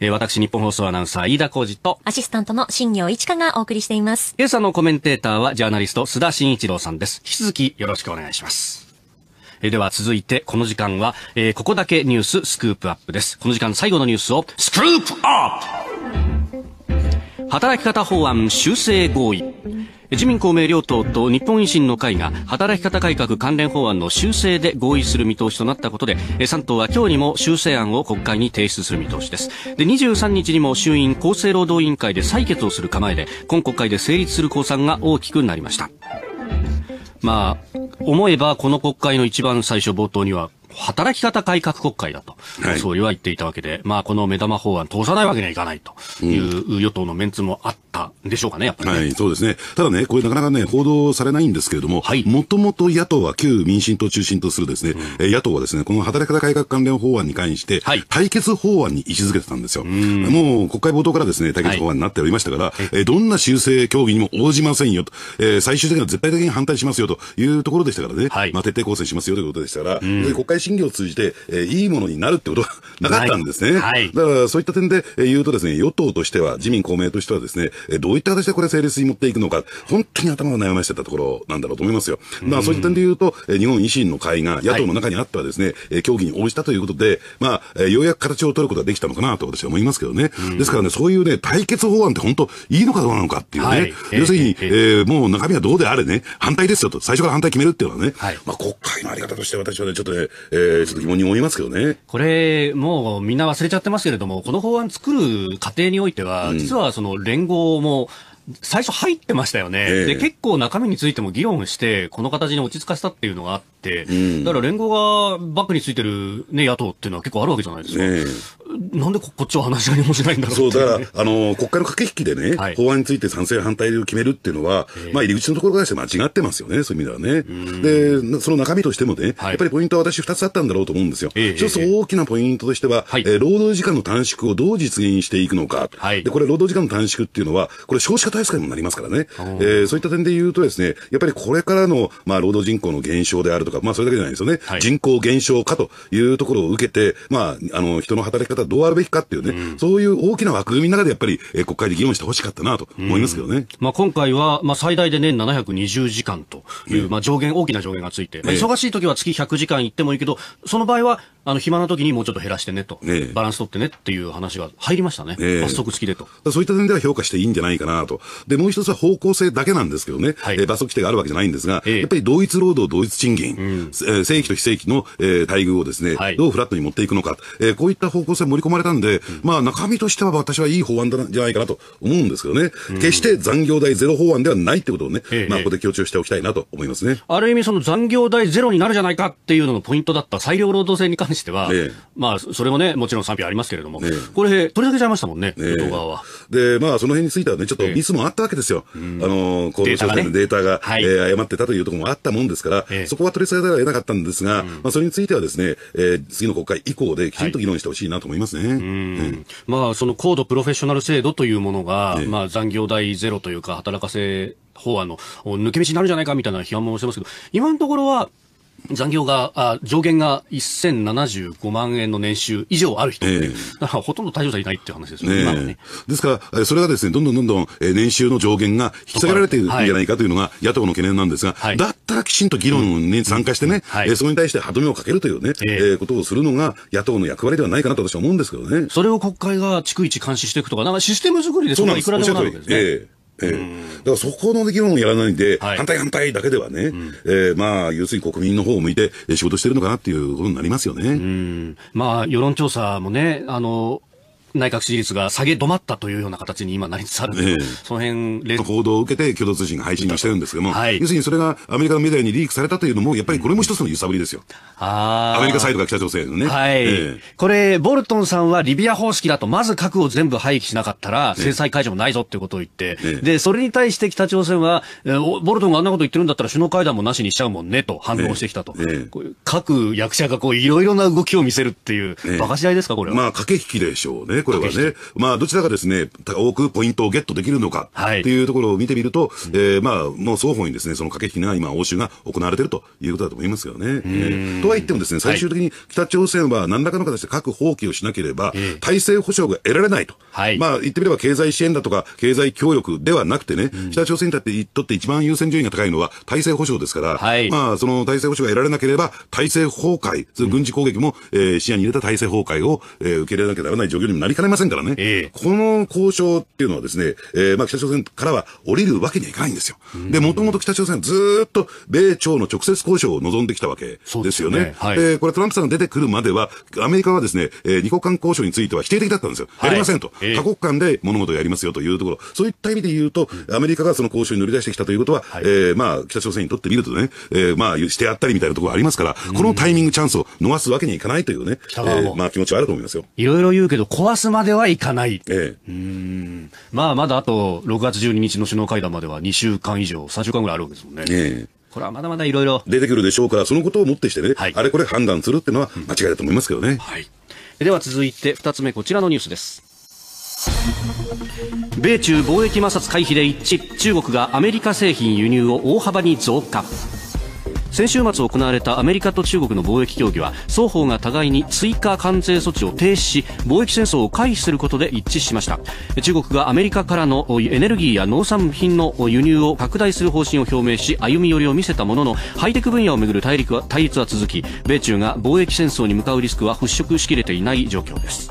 え私、日本放送アナウンサー、飯田浩二と、アシスタントの新業一華がお送りしています。今朝のコメンテーターは、ジャーナリスト、須田慎一郎さんです。引き続き、よろしくお願いします。えでは、続いて、この時間は、えー、ここだけニューススクープアップです。この時間、最後のニュースを、スクープアップ働き方法案修正合意。自民公明両党と日本維新の会が働き方改革関連法案の修正で合意する見通しとなったことで3党は今日にも修正案を国会に提出する見通しですで23日にも衆院厚生労働委員会で採決をする構えで今国会で成立する公算が大きくなりましたまあ思えばこの国会の一番最初冒頭には働き方改革国会だと、はい、総理は言っていたわけで、まあ、この目玉法案通さないわけにはいかないという与党のメンツもあったんでしょうかね、やっぱり、ね、はい、そうですね。ただね、これなかなかね、報道されないんですけれども、もともと野党は旧民進党中心とするですね、うん、野党はですね、この働き方改革関連法案に関して、はい、対決法案に位置づけてたんですよ。うもう国会冒頭からですね、対決法案になっておりましたから、はい、えどんな修正協議にも応じませんよと、えー、最終的には絶対的に反対しますよというところでしたからね、はい、まあ徹底抗戦しますよということでしたから、うん、国会信義を通じて、えー、いいものになるってことはなかったんですね。はい。だから、そういった点で言うとですね、与党としては、自民公明としてはですね、どういった形でこれ成立に持っていくのか、本当に頭を悩ましてたところなんだろうと思いますよ。まあ、そういった点で言うと、日本維新の会が野党の中にあったですね、はい、協議に応じたということで、まあ、ようやく形を取ることができたのかなと私は思いますけどね。ですからね、そういうね、対決法案って本当いいのかどうなのかっていうね。はい、要するに、えー、もう中身はどうであれね、反対ですよと、最初から反対決めるっていうのはね、はい、まあ国会のあり方として私はね、ちょっとね、えちょっと疑問に思いますけどね。これ、もうみんな忘れちゃってますけれども、この法案作る過程においては、実はその連合も、最初入ってましたよね、えー、で結構中身についても議論して、この形に落ち着かせたっていうのがあっ、うん、だから連合がバックについてる、ね、野党っていうのは結構あるわけじゃないですか。ね、なんでこっちは話し合いもしないんだろうそう、だから、あの、国会の駆け引きでね、はい、法案について賛成反対を決めるっていうのは、まあ入り口のところからして間違ってますよね、そういう意味ではね。で、その中身としてもね、はい、やっぱりポイントは私2つあったんだろうと思うんですよ。一つ大きなポイントとしては、えー、労働時間の短縮をどう実現していくのか。はい、で、これ労働時間の短縮っていうのは、これ少子化対策にもなりますからね。えー、そういった点で言うとですね、やっぱりこれからの、まあ、労働人口の減少であるとか、か、まあそれだけじゃないですよね。はい、人口減少かというところを受けて、まあ、あの、人の働き方どうあるべきかっていうね、うん、そういう大きな枠組みの中でやっぱり、えー、国会で議論してほしかったなと思いますけどね。うん、まあ今回は、まあ最大で年720時間という、まあ上限、大きな上限がついて、まあ、忙しい時は月100時間行ってもいいけど、その場合は、あの、暇な時にもうちょっと減らしてねと、えバランス取ってねっていう話が入りましたね。ええ、罰則付きでと。そういった点では評価していいんじゃないかなと。で、もう一つは方向性だけなんですけどね、はい、え罰則規定があるわけじゃないんですが、やっぱり同一労働同一賃金、えー、正規と非正規の、えー、待遇をですね、はい、どうフラットに持っていくのか、えー、こういった方向性盛り込まれたんで、うん、まあ中身としては私はいい法案じゃないかなと思うんですけどね、うん、決して残業代ゼロ法案ではないってことをね、ええ、まあここで強調しておきたいなと思いますね。ある意味その残業代ゼロになるじゃないかっていうののポイントだった裁量労働制に関しては、え、まあそれもね、もちろん賛否ありますけれども、これ取り上げちゃいましたもんね、え動画は。で、まあその辺についてはね、ちょっとミスもあったわけですよ。あの、行動調整のデータが、ね、えー、誤ってたというところもあったもんですから、そこは取りせざ得なかったんですが、うん、まあ、それについてはですね、えー、次の国会以降できちんと議論してほしいなと思いますね。まあ、その高度プロフェッショナル制度というものが、ね、まあ、残業代ゼロというか、働かせ法案の抜け道になるんじゃないかみたいな批判もしてますけど、今のところは、残業が、あ上限が1075万円の年収以上ある人、えー、だからほとんど対象者いないっていう話ですよね、ねですから、それがですね、どんどんどんどん年収の上限が引き下げられているんじゃないかというのが野党の懸念なんですが、はい、だったらきちんと議論に参加してね、はい、それに対して歯止めをかけるというね、えー、ことをするのが野党の役割ではないかなと私は思うんですけどね。それを国会が逐一監視していくとか、なんかシステム作りでそんないくらでもなるわけですね。ええ、だからそこの議論をやらないで、はい、反対反対だけではね、うん、えまあ、要するに国民の方を向いて仕事してるのかなっていうことになりますよね。まあ、世論調査もね、あの、内閣支持率が下げ止まったというような形に今なりつつある、ええ、その辺レ、報道を受けて共同通信が配信してるんですけども、はい、要するにそれがアメリカのメディアにリークされたというのも、やっぱりこれも一つの揺さぶりですよ。アメリカサイドが北朝鮮のね。はい、えこれ、ボルトンさんはリビア方式だと、まず核を全部廃棄しなかったら、制裁解除もないぞっていうことを言って、え、で、それに対して北朝鮮は、ボルトンがあんなこと言ってるんだったら首脳会談もなしにしちゃうもんねと反論してきたと。各役者がこう、いろいろな動きを見せるっていう、馬鹿し合いですか、これは。まあ、駆け引きでしょうね。これはね。まあ、どちらがですね、多くポイントをゲットできるのか、はい。っていうところを見てみると、はえー、まあ、もう双方にですね、その駆け引きが今、応酬が行われているということだと思いますよね。えー、とは言ってもですね、最終的に北朝鮮は何らかの形で核放棄をしなければ、体制保障が得られないと。はい、まあ、言ってみれば経済支援だとか、経済協力ではなくてね、うん、北朝鮮にとってとって一番優先順位が高いのは体制保障ですから、はい、まあ、その体制保障が得られなければ、体制崩壊、軍事攻撃も、えー、視野に入れた体制崩壊を、えー、受け入れなきゃならない状況にもなりいかれませんからね。えこの交渉っていうのはですね、えー、まあ北朝鮮からは降りるわけにはいかないんですよ。で、もともと北朝鮮ずっと米朝の直接交渉を望んできたわけですよね。ねはい、えー、これトランプさんが出てくるまでは、アメリカはですね、えー、二国間交渉については否定的だったんですよ。やりませんと。多国間で物事をやりますよというところ。そういった意味で言うと、アメリカがその交渉に乗り出してきたということは、はい、えー、まあ北朝鮮にとってみるとね、えー、まあしてあったりみたいなところがありますから、このタイミングチャンスを逃すわけにいかないというね、えー、まあ気持ちはあると思いますよ。いろいろ言うけど、壊すすまではいかない。ええ、うんまあ、まだあと6月12日の首脳会談までは2週間以上、3週間ぐらいあるわけですもんね。ええこれはまだまだいろいろ出てくるでしょうから、そのことをもってしてね、はい、あれこれ判断するっていうのは間違いだと思いますけどね。はい、では続いて2つ目、こちらのニュースです。米中貿易摩擦回避で一致中国がアメリカ製品輸入を大幅に増加先週末行われたアメリカと中国の貿易協議は双方が互いに追加関税措置を停止し貿易戦争を回避することで一致しました中国がアメリカからのエネルギーや農産品の輸入を拡大する方針を表明し歩み寄りを見せたもののハイテク分野をめぐる対立は続き米中が貿易戦争に向かうリスクは払拭しきれていない状況です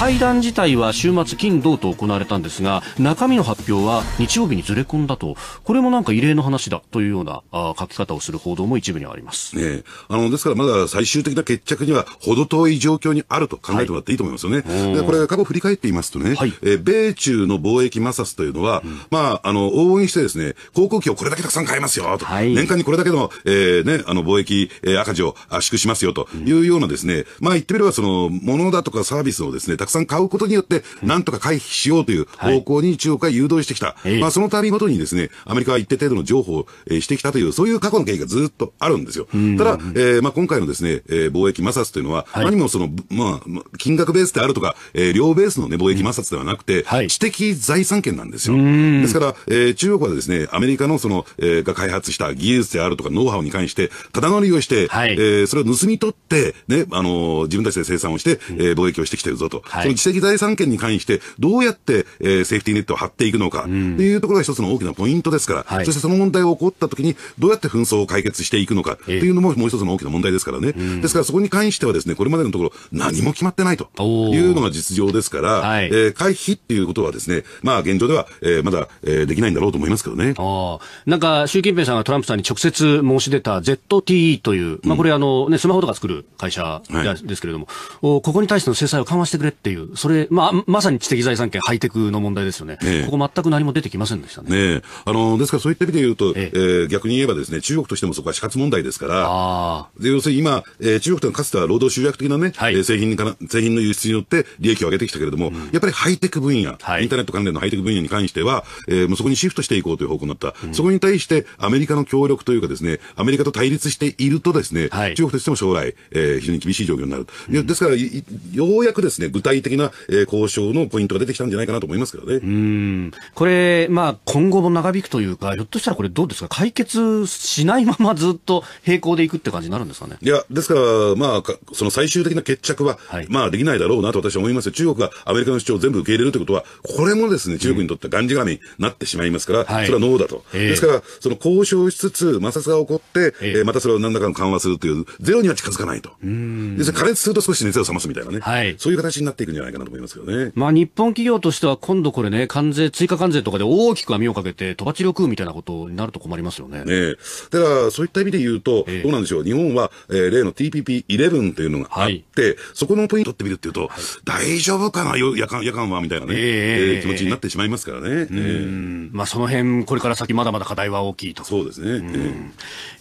会談自体は週末金土と行われたんですが、中身の発表は日曜日にずれ込んだと、これもなんか異例の話だというようなあ書き方をする報道も一部にあります。ねあの、ですからまだ最終的な決着には程遠い状況にあると考えてもらっていいと思いますよね。はい、でこれ過去振り返っていますとね、はい、え米中の貿易摩擦というのは、うん、まあ、あの、応援してですね、航空機をこれだけたくさん買いますよと、はい、年間にこれだけの、えー、ね、あの、貿易、えー、赤字を圧縮しますよというようなですね、うん、まあ言ってみればその、ものだとかサービスをですね、たくくさん買うことによって、なんとか回避しようという方向に中国は誘導してきた。はい、まあ、その度ごとにですね、アメリカは一定程度の譲歩を、えしてきたという、そういう過去の経緯がずっとあるんですよ。ただ、えー、まあ、今回のですね、えー、貿易摩擦というのは、はい、何もその、まあ、金額ベースであるとか、えー、量ベースのね、貿易摩擦ではなくて、はい、知的財産権なんですよ。ですから、えー、中国はですね、アメリカのその、えー、が開発した技術であるとか、ノウハウに関して、ただ乗りをして、はい、えー、それを盗み取って、ね、あのー、自分たちで生産をして、えー、貿易をしてきてるぞと。その知的財産権に関して、どうやって、えー、セーフティーネットを張っていくのか、うん、っていうところが一つの大きなポイントですから、はい、そしてその問題が起こったときに、どうやって紛争を解決していくのかっていうのも、もう一つの大きな問題ですからね、ですからそこに関してはですね、これまでのところ、何も決まってないというのが実情ですから、はい、えー、回避っていうことはですね、まあ現状では、えー、まだ、えー、できないんだろうと思いますけどね。あなんか、習近平さんがトランプさんに直接申し出た ZTE という、まあこれあの、ね、スマホとか作る会社ですけれども、はい、ここに対しての制裁を緩和してくれっていう、それ、まあ、まさに知的財産権、ハイテクの問題ですよね、ええ、ここ、全く何も出てきませんでしたね、ね、あのですからそういった意味で言うと、えええー、逆に言えばです、ね、中国としてもそこは死活問題ですから、あ要するに今、えー、中国というのはかつては労働集約的なね、はいえ製品から製品の輸出によって利益を上げてきたけれども、うん、やっぱりハイテク分野、はい、インターネット関連のハイテク分野に関しては、えー、もうそこにシフトしていこうという方向になった、うん、そこに対してアメリカの協力というか、ですねアメリカと対立していると、ですね、はい、中国としても将来、えー、非常に厳しい状況になる。うん、ですからようやくですね具体体的な、え交渉のポイントが出てきたんじゃないかなと思いますけどね。うんこれ、まあ、今後も長引くというか、ひょっとしたらこれどうですか、解決しないままずっと並行でいくって感じになるんですかね。いや、ですから、まあ、その最終的な決着は、はい、まあ、できないだろうなと私は思いますよ。中国がアメリカの主張を全部受け入れるということは、これもですね、中国にとってがんじがみになってしまいますから、それはノーだと。ですから、その交渉しつつ、摩擦が起こって、えー、またそれを何らかの緩和するという、ゼロには近づかないと。うん。です加熱すると少し熱を冷ますみたいなね。はい。そういう形になってていくんじゃないかなと思いますけどね。まあ日本企業としては今度これね、関税、追加関税とかで大きく網をかけて、とばちりを食うみたいなことになると困りますよね。ねだからそういった意味で言うと、どうなんでしょう、日本は、えー、例の TPP11 というのがあって、はい、そこのポイントってみるっていうと、はい、大丈夫かな、夜間夜間はみたいなね、えー、えー、気持ちになってしまいますからね。えー、えー、まあその辺、これから先まだまだ課題は大きいと。そうですね。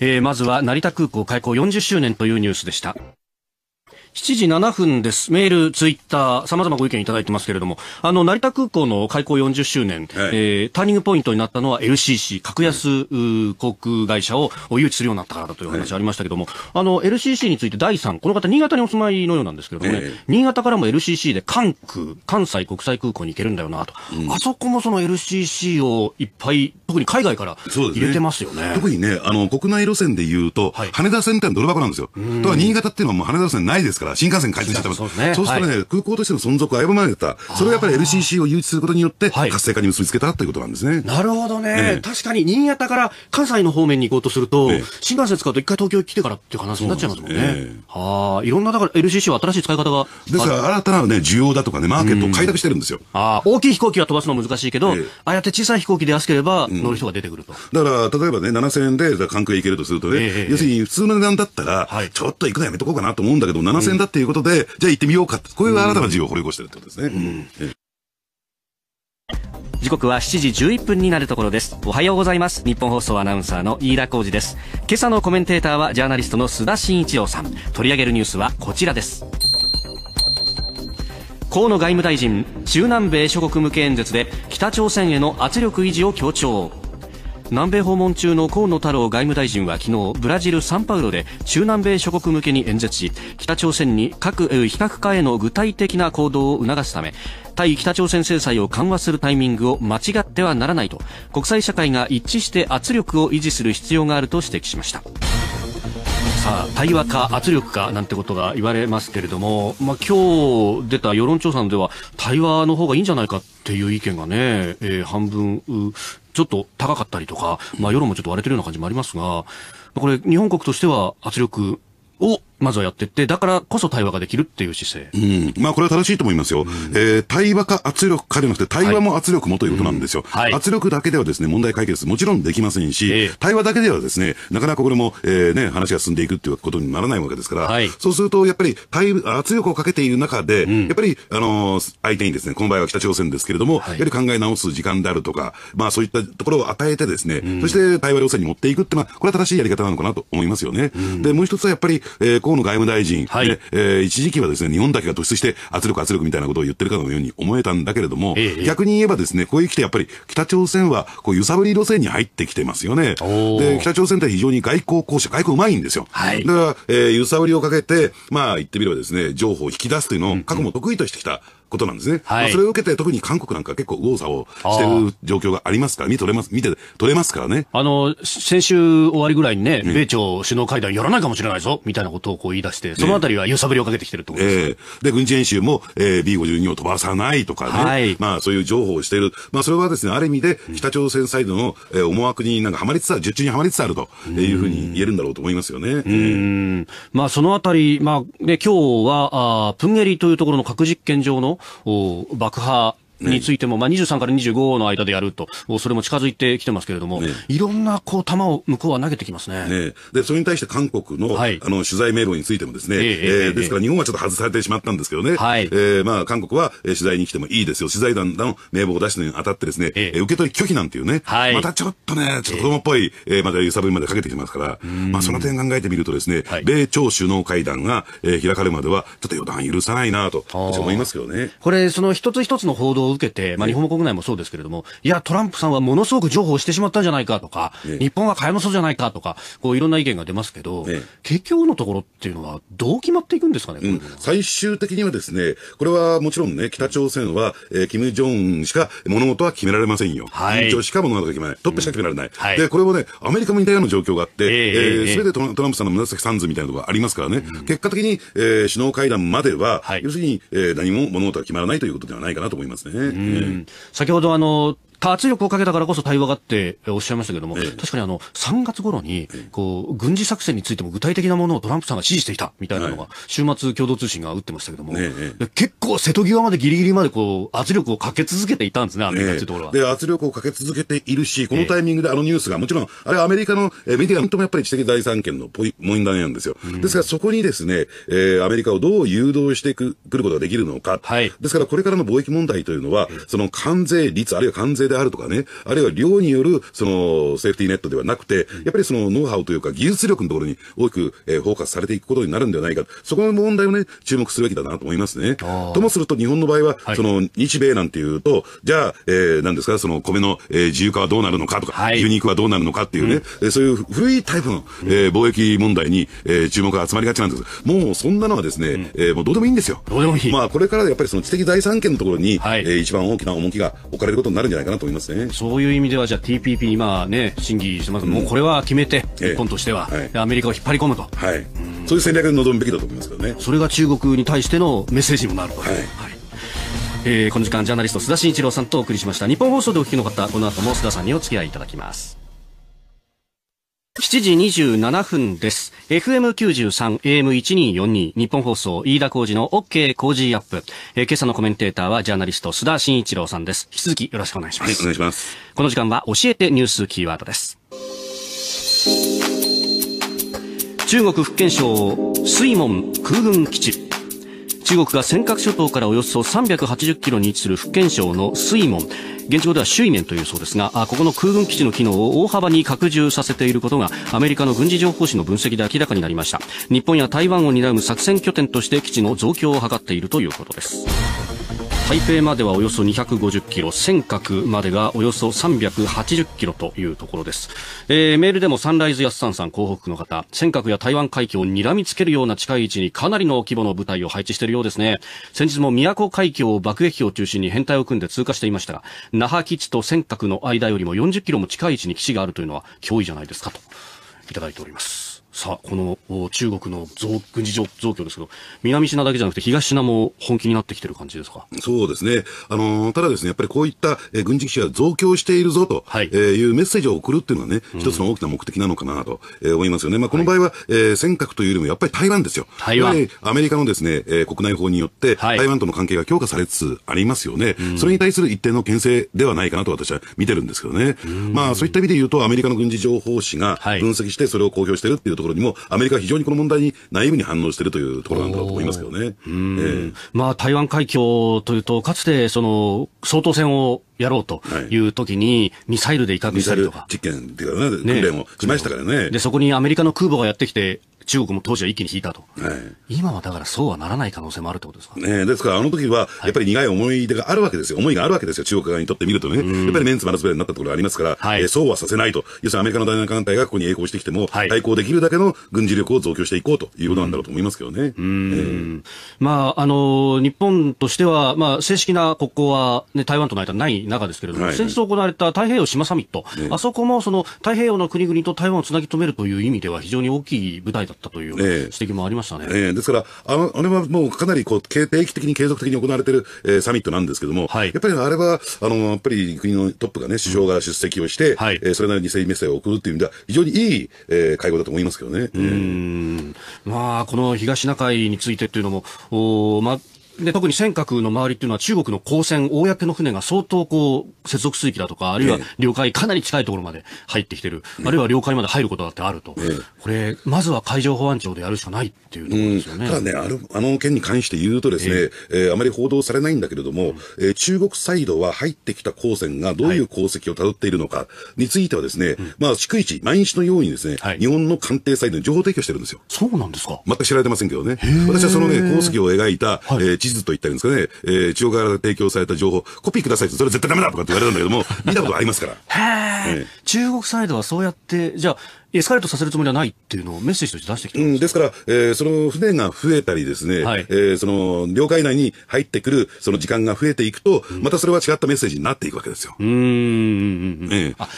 ええー、まずは成田空港開港40周年というニュースでした。7時7分です。メール、ツイッター、様々ご意見いただいてますけれども、あの、成田空港の開港40周年、はい、えー、ターニングポイントになったのは LCC、格安、航空会社を誘致するようになったからだという話ありましたけども、はい、あの、LCC について第3、この方、新潟にお住まいのようなんですけれどもね、え新潟からも LCC で関空、関西国際空港に行けるんだよなと、うん、あそこもその LCC をいっぱい、特に海外から入れてますよね。ね特にね、あの、国内路線で言うと、はい、羽田線ってのは泥箱なんですよ。だから新潟っていうのはもう羽田線ないですですから、新幹線開通してたそうですね。そうするとね、はい、空港としての存続を危ぶまれた。それをやっぱり LCC を誘致することによって、活性化に結びつけたということなんですね。はい、なるほどね、え確かに、新潟から関西の方面に行こうとすると、え、新幹線使うと一回東京来てからっていう話になっちゃいますもんね。はあ、いろんな、だから LCC は新しい使い方が。ですから、新たなね、需要だとかね、マーケットを開拓してるんですよ。ああ、大きい飛行機は飛ばすの難しいけど、ああやって小さい飛行機で安ければ、乗る人が出てくると。だから、例えばね、7000円で関空へ行けるとするとね、要するに普通の値段だったら、ちょっと行くのやめとこうかなと思うんだけど、7000戦だっていうことで、じゃあ行ってみようかこういう新たな事業を掘り起こしてるってことですね。時刻は7時11分になるところです。おはようございます。日本放送アナウンサーの飯田浩司です。今朝のコメンテーターはジャーナリストの須田慎一郎さん。取り上げるニュースはこちらです。河野外務大臣、中南米諸国向け演説で北朝鮮への圧力維持を強調。南米訪問中の河野太郎外務大臣は昨日ブラジル・サンパウロで中南米諸国向けに演説し北朝鮮に核非核化への具体的な行動を促すため対北朝鮮制裁を緩和するタイミングを間違ってはならないと国際社会が一致して圧力を維持する必要があると指摘しました。さあ対話か圧力かなんてことが言われますけれども、まあ、今日出た世論調査では対話の方がいいんじゃないかっていう意見がね、えー、半分ちょっと高かったりとか、まあ、世論もちょっと割れてるような感じもありますが、これ、日本国としては圧力をまずはやってって、だからこそ対話ができるっていう姿勢。うん。まあこれは正しいと思いますよ。うん、えー、対話か圧力かではなくて、対話も圧力もということなんですよ。はい、圧力だけではですね、問題解決もちろんできませんし、えー、対話だけではですね、なかなかこれも、えー、ね、話が進んでいくっていうことにならないわけですから、はい、そうすると、やっぱり対圧力をかけている中で、うん、やっぱり、あのー、相手にですね、この場合は北朝鮮ですけれども、はい、やはり考え直す時間であるとか、まあそういったところを与えてですね、そして対話路線に持っていくって、まあ、これは正しいやり方なのかなと思いますよね。で、もう一つはやっぱり、えー河野外務大臣、はい、で、えー、一時期はですね、日本だけが突出して圧力圧力みたいなことを言ってるかのように思えたんだけれども、ええ、逆に言えばですね、こういうきてやっぱり北朝鮮はこう揺さぶり路線に入ってきてますよね。で、北朝鮮って非常に外交交渉、外交うまいんですよ。はい、だから、えー、揺さぶりをかけて、まあ言ってみればですね、情報を引き出すというのを過去も得意としてきた。うんうんことなんですね。はい、まあ、それを受けて特に韓国なんか結構右往左往してる状況がありますから、見て取れます、見て取れますからね。あの、先週終わりぐらいにね、米朝首脳会談やらないかもしれないぞ、みたいなことをこう言い出して、そのあたりは揺さぶりをかけてきてるてことです、ね、えー、で、軍事演習も、えー、B52 を飛ばさないとかね、はい、まあそういう情報をしている。まあそれはですね、ある意味で北朝鮮サイドの、えー、思惑になんかはまりつつある、受中にはまりつつあるというふうに言えるんだろうと思いますよね。うん、まあそのあたり、まあ、ね、今日は、あプンゲリというところの核実験場の爆破についても、まあ、23から25の間でやると、それも近づいてきてますけれども、ね、いろんなこう球を向こうは投げてきますね。ねでそれに対して韓国の,、はい、あの取材メールについてもですね、えー、えー、ですから日本はちょっと外されてしまったんですけどね、はいえーまあ、韓国は取材に来てもいいですよ、取材団の名簿を出すのにあたってですね、えー、受け取り拒否なんていうね、はい、またちょっとね、ちょっと子供っぽい、えー、また揺さぶりまでかけてきますから、まあ、その点考えてみるとですね、はい、米朝首脳会談が、えー、開かれるまでは、ちょっと予断許さないなと、私は思いますけどね。これ、その一つ一つの報道を受けて、まあ、日本国内もそうですけれども、いや、トランプさんはものすごく譲歩してしまったんじゃないかとか、日本は変えまそうじゃないかとか、こういろんな意見が出ますけど、結局のところっていうのは、どう決まっていくんですかね、うん、最終的にはですね、これはもちろんね、北朝鮮は、えー、キム・ジョンしか物事は決められませんよ。はい。しか物事が決めない。トップしか決められない。はい、で、これもね、アメリカも似たような状況があって、ええす、べ、てトランプさんの紫サンズみたいなのこがありますからね、結果的に、えー、首脳会談までは、要するに、えー、何も物事は決まらないということではないかなと思いますね。ね、うん、先ほどあの圧力をかけたからこそ対話がっておっしゃいましたけども、ええ、確かにあの、3月頃に、こう、軍事作戦についても具体的なものをトランプさんが指示していた、みたいなのが、週末共同通信が打ってましたけども、え、結構瀬戸際までギリギリまでこう、圧力をかけ続けていたんですね、アメリカていうところは。で、圧力をかけ続けているし、このタイミングであのニュースが、もちろん、あれはアメリカのメディアともやっぱり知的財産権のポイ、問題なんですよ。ですからそこにですね、えー、アメリカをどう誘導してく、くることができるのか。はい。ですからこれからの貿易問題というのは、その関税率、あるいは関税であるとかね、あるいは量による、その、セーフティーネットではなくて、やっぱりその、ノウハウというか、技術力のところに大きく、えー、フォーカスされていくことになるんではないか。そこの問題をね、注目すべきだなと思いますね。ともすると、日本の場合は、その、日米なんていうと、じゃあ、えー、何ですか、その、米の、えー、自由化はどうなるのかとか、はい、牛肉はどうなるのかっていうね、うん、そういう古いタイプの、えー、貿易問題に、えー、注目が集まりがちなんですもうそんなのはですね、うん、えー、もうどうでもいいんですよ。どうでもいい。まあ、これからやっぱりその知的財産権のところに、はい、えー、一番大きな重きが置かれることになるんじゃないかなと思いますねそういう意味ではじゃあ TPP 今ね審議してます、うん、もうこれは決めて、日本としては、はい、アメリカを引っ張り込むと、はい、そういう戦略に臨むべきだと思いますけどねそれが中国に対してのメッセージにもなると、はいはい、えー、この時間ジャーナリスト須田慎一郎さんとお送りしました日本放送でお聞きの方この後も須田さんにお付き合いいただきます7時27分です。FM93、AM1242、日本放送、飯田工事の OK 工事アップ。えー、今朝のコメンテーターはジャーナリスト、須田慎一郎さんです。引き続きよろしくお願いします。はい、お願いします。この時間は教えてニュースキーワードです。中国福建省、水門空軍基地。中国が尖閣諸島からおよそ380キロに位置する福建省の水門、現状では水面というそうですが、ここの空軍基地の機能を大幅に拡充させていることが、アメリカの軍事情報誌の分析で明らかになりました。日本や台湾を担う作戦拠点として基地の増強を図っているということです。台北まではおよそ250キロ、尖閣までがおよそ380キロというところです。えー、メールでもサンライズ安さんさん広北の方、尖閣や台湾海峡を睨みつけるような近い位置にかなりの規模の部隊を配置しているようですね。先日も宮古海峡を爆撃機を中心に編隊を組んで通過していましたが、那覇基地と尖閣の間よりも40キロも近い位置に基地があるというのは脅威じゃないですかと、いただいております。さあ、この中国の増軍事増強ですけど、南シナだけじゃなくて東シナも本気になってきてる感じですかそうですね。あのー、ただですね、やっぱりこういった、えー、軍事基地が増強しているぞと、はい、えー、いうメッセージを送るっていうのはね、一つの大きな目的なのかなと、えー、思いますよね。まあ、この場合は、はい、えー、尖閣というよりもやっぱり台湾ですよ。台湾。アメリカのですね、えー、国内法によって、はい、台湾との関係が強化されつつありますよね。それに対する一定の牽制ではないかなと私は見てるんですけどね。まあ、そういった意味で言うと、アメリカの軍事情報誌が分析してそれを公表してるっていうところろにも、アメリカは非常にこの問題に内部に反応しているというところなんだろうと思いますけどね。えー、まあ、台湾海峡というと、かつて、その、総統選をやろうという時に、ミサイルで威嚇したりとか。実験っていうかね、訓練をしましたからね。で、そこにアメリカの空母がやってきて、中国も当時は一気に引いたと、はい、今はだからそうはならない可能性もあるってことですか、ね、ですから、あの時はやっぱり苦い思い出があるわけですよ、思いがあるわけですよ、中国側にとってみるとね、やっぱりメンツマラスベルになったところがありますから、はいえー、そうはさせないと、要するにアメリカの大南艦隊がここに栄光してきても、対抗できるだけの軍事力を増強していこうということなんだろうと思いますけどね。うん。まあ、あの日本としては、まあ、正式な国交は、ね、台湾との間ない中ですけれども、はい、先日行われた太平洋島サミット、ね、あそこもその太平洋の国々と台湾をつなぎ止めるという意味では、非常に大きい舞台だったという指摘もありましたね、ええですからあ、あれはもうかなりこう定期的に継続的に行われている、えー、サミットなんですけれども、はい、やっぱりあれはあの、やっぱり国のトップがね、首相が出席をして、はい、えー、それなりに政治メッセージを送るという意味では、非常にいい、えー、会合だと思いますけどね。うん、まあ、この東シナ海についてというのも、おまあで特に尖閣の周りっていうのは中国の公船、公の船が相当こう接続水域だとか、あるいは領海かなり近いところまで入ってきてる、あるいは領海まで入ることだってあると、え、これ、まずは海上保安庁でやるしかないっていうところですよね、うん、ただねあの、あの件に関して言うとですね、ええー、あまり報道されないんだけれども、うん、えー、中国サイドは入ってきた公船がどういう功績をたどっているのかについてはですね、はい、まあ、逐一、毎日のようにですね、はい、日本の官邸サイドに情報提供してるんですよ。そうなんですか全く知られてませんけどね。私はそのね、功績を描いた、はい、えー地図と言ったんですかね、えー、中方から提供された情報、コピーくださいて、それ絶対ダメだとかって言われたんだけども、見たことありますから。へえ中国サイドはそうやって、じゃあ、エスカレートさせるつもりはないっていうのをメッセージとして出してきてうん、ですから、えー、その船が増えたりですね、はい、えー、その領海内に入ってくるその時間が増えていくと、うん、またそれは違ったメッセージになっていくわけですよ。うん。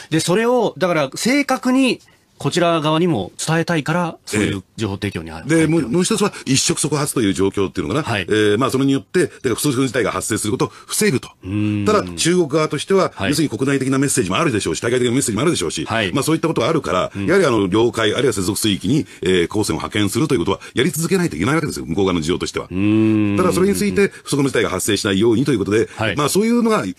で、それを、だから正確にこちら側にも伝えたいから、そういう情報提供にある。えー、で、もう、もう一つは、一触即発という状況っていうのかな。はい、えー、まあ、それによって、だから不測事態が発生することを防ぐと。ただ、中国側としては、はい、要するに国内的なメッセージもあるでしょうし、対外的なメッセージもあるでしょうし、はい、まあ、そういったことがあるから、うん、やはり、あの、領海、あるいは接続水域に、えー、航線を派遣するということは、やり続けないといけないわけですよ、向こう側の事情としては。ただ、それについて、不測の事態が発生しないようにということで、はい、まあ、そういうのが一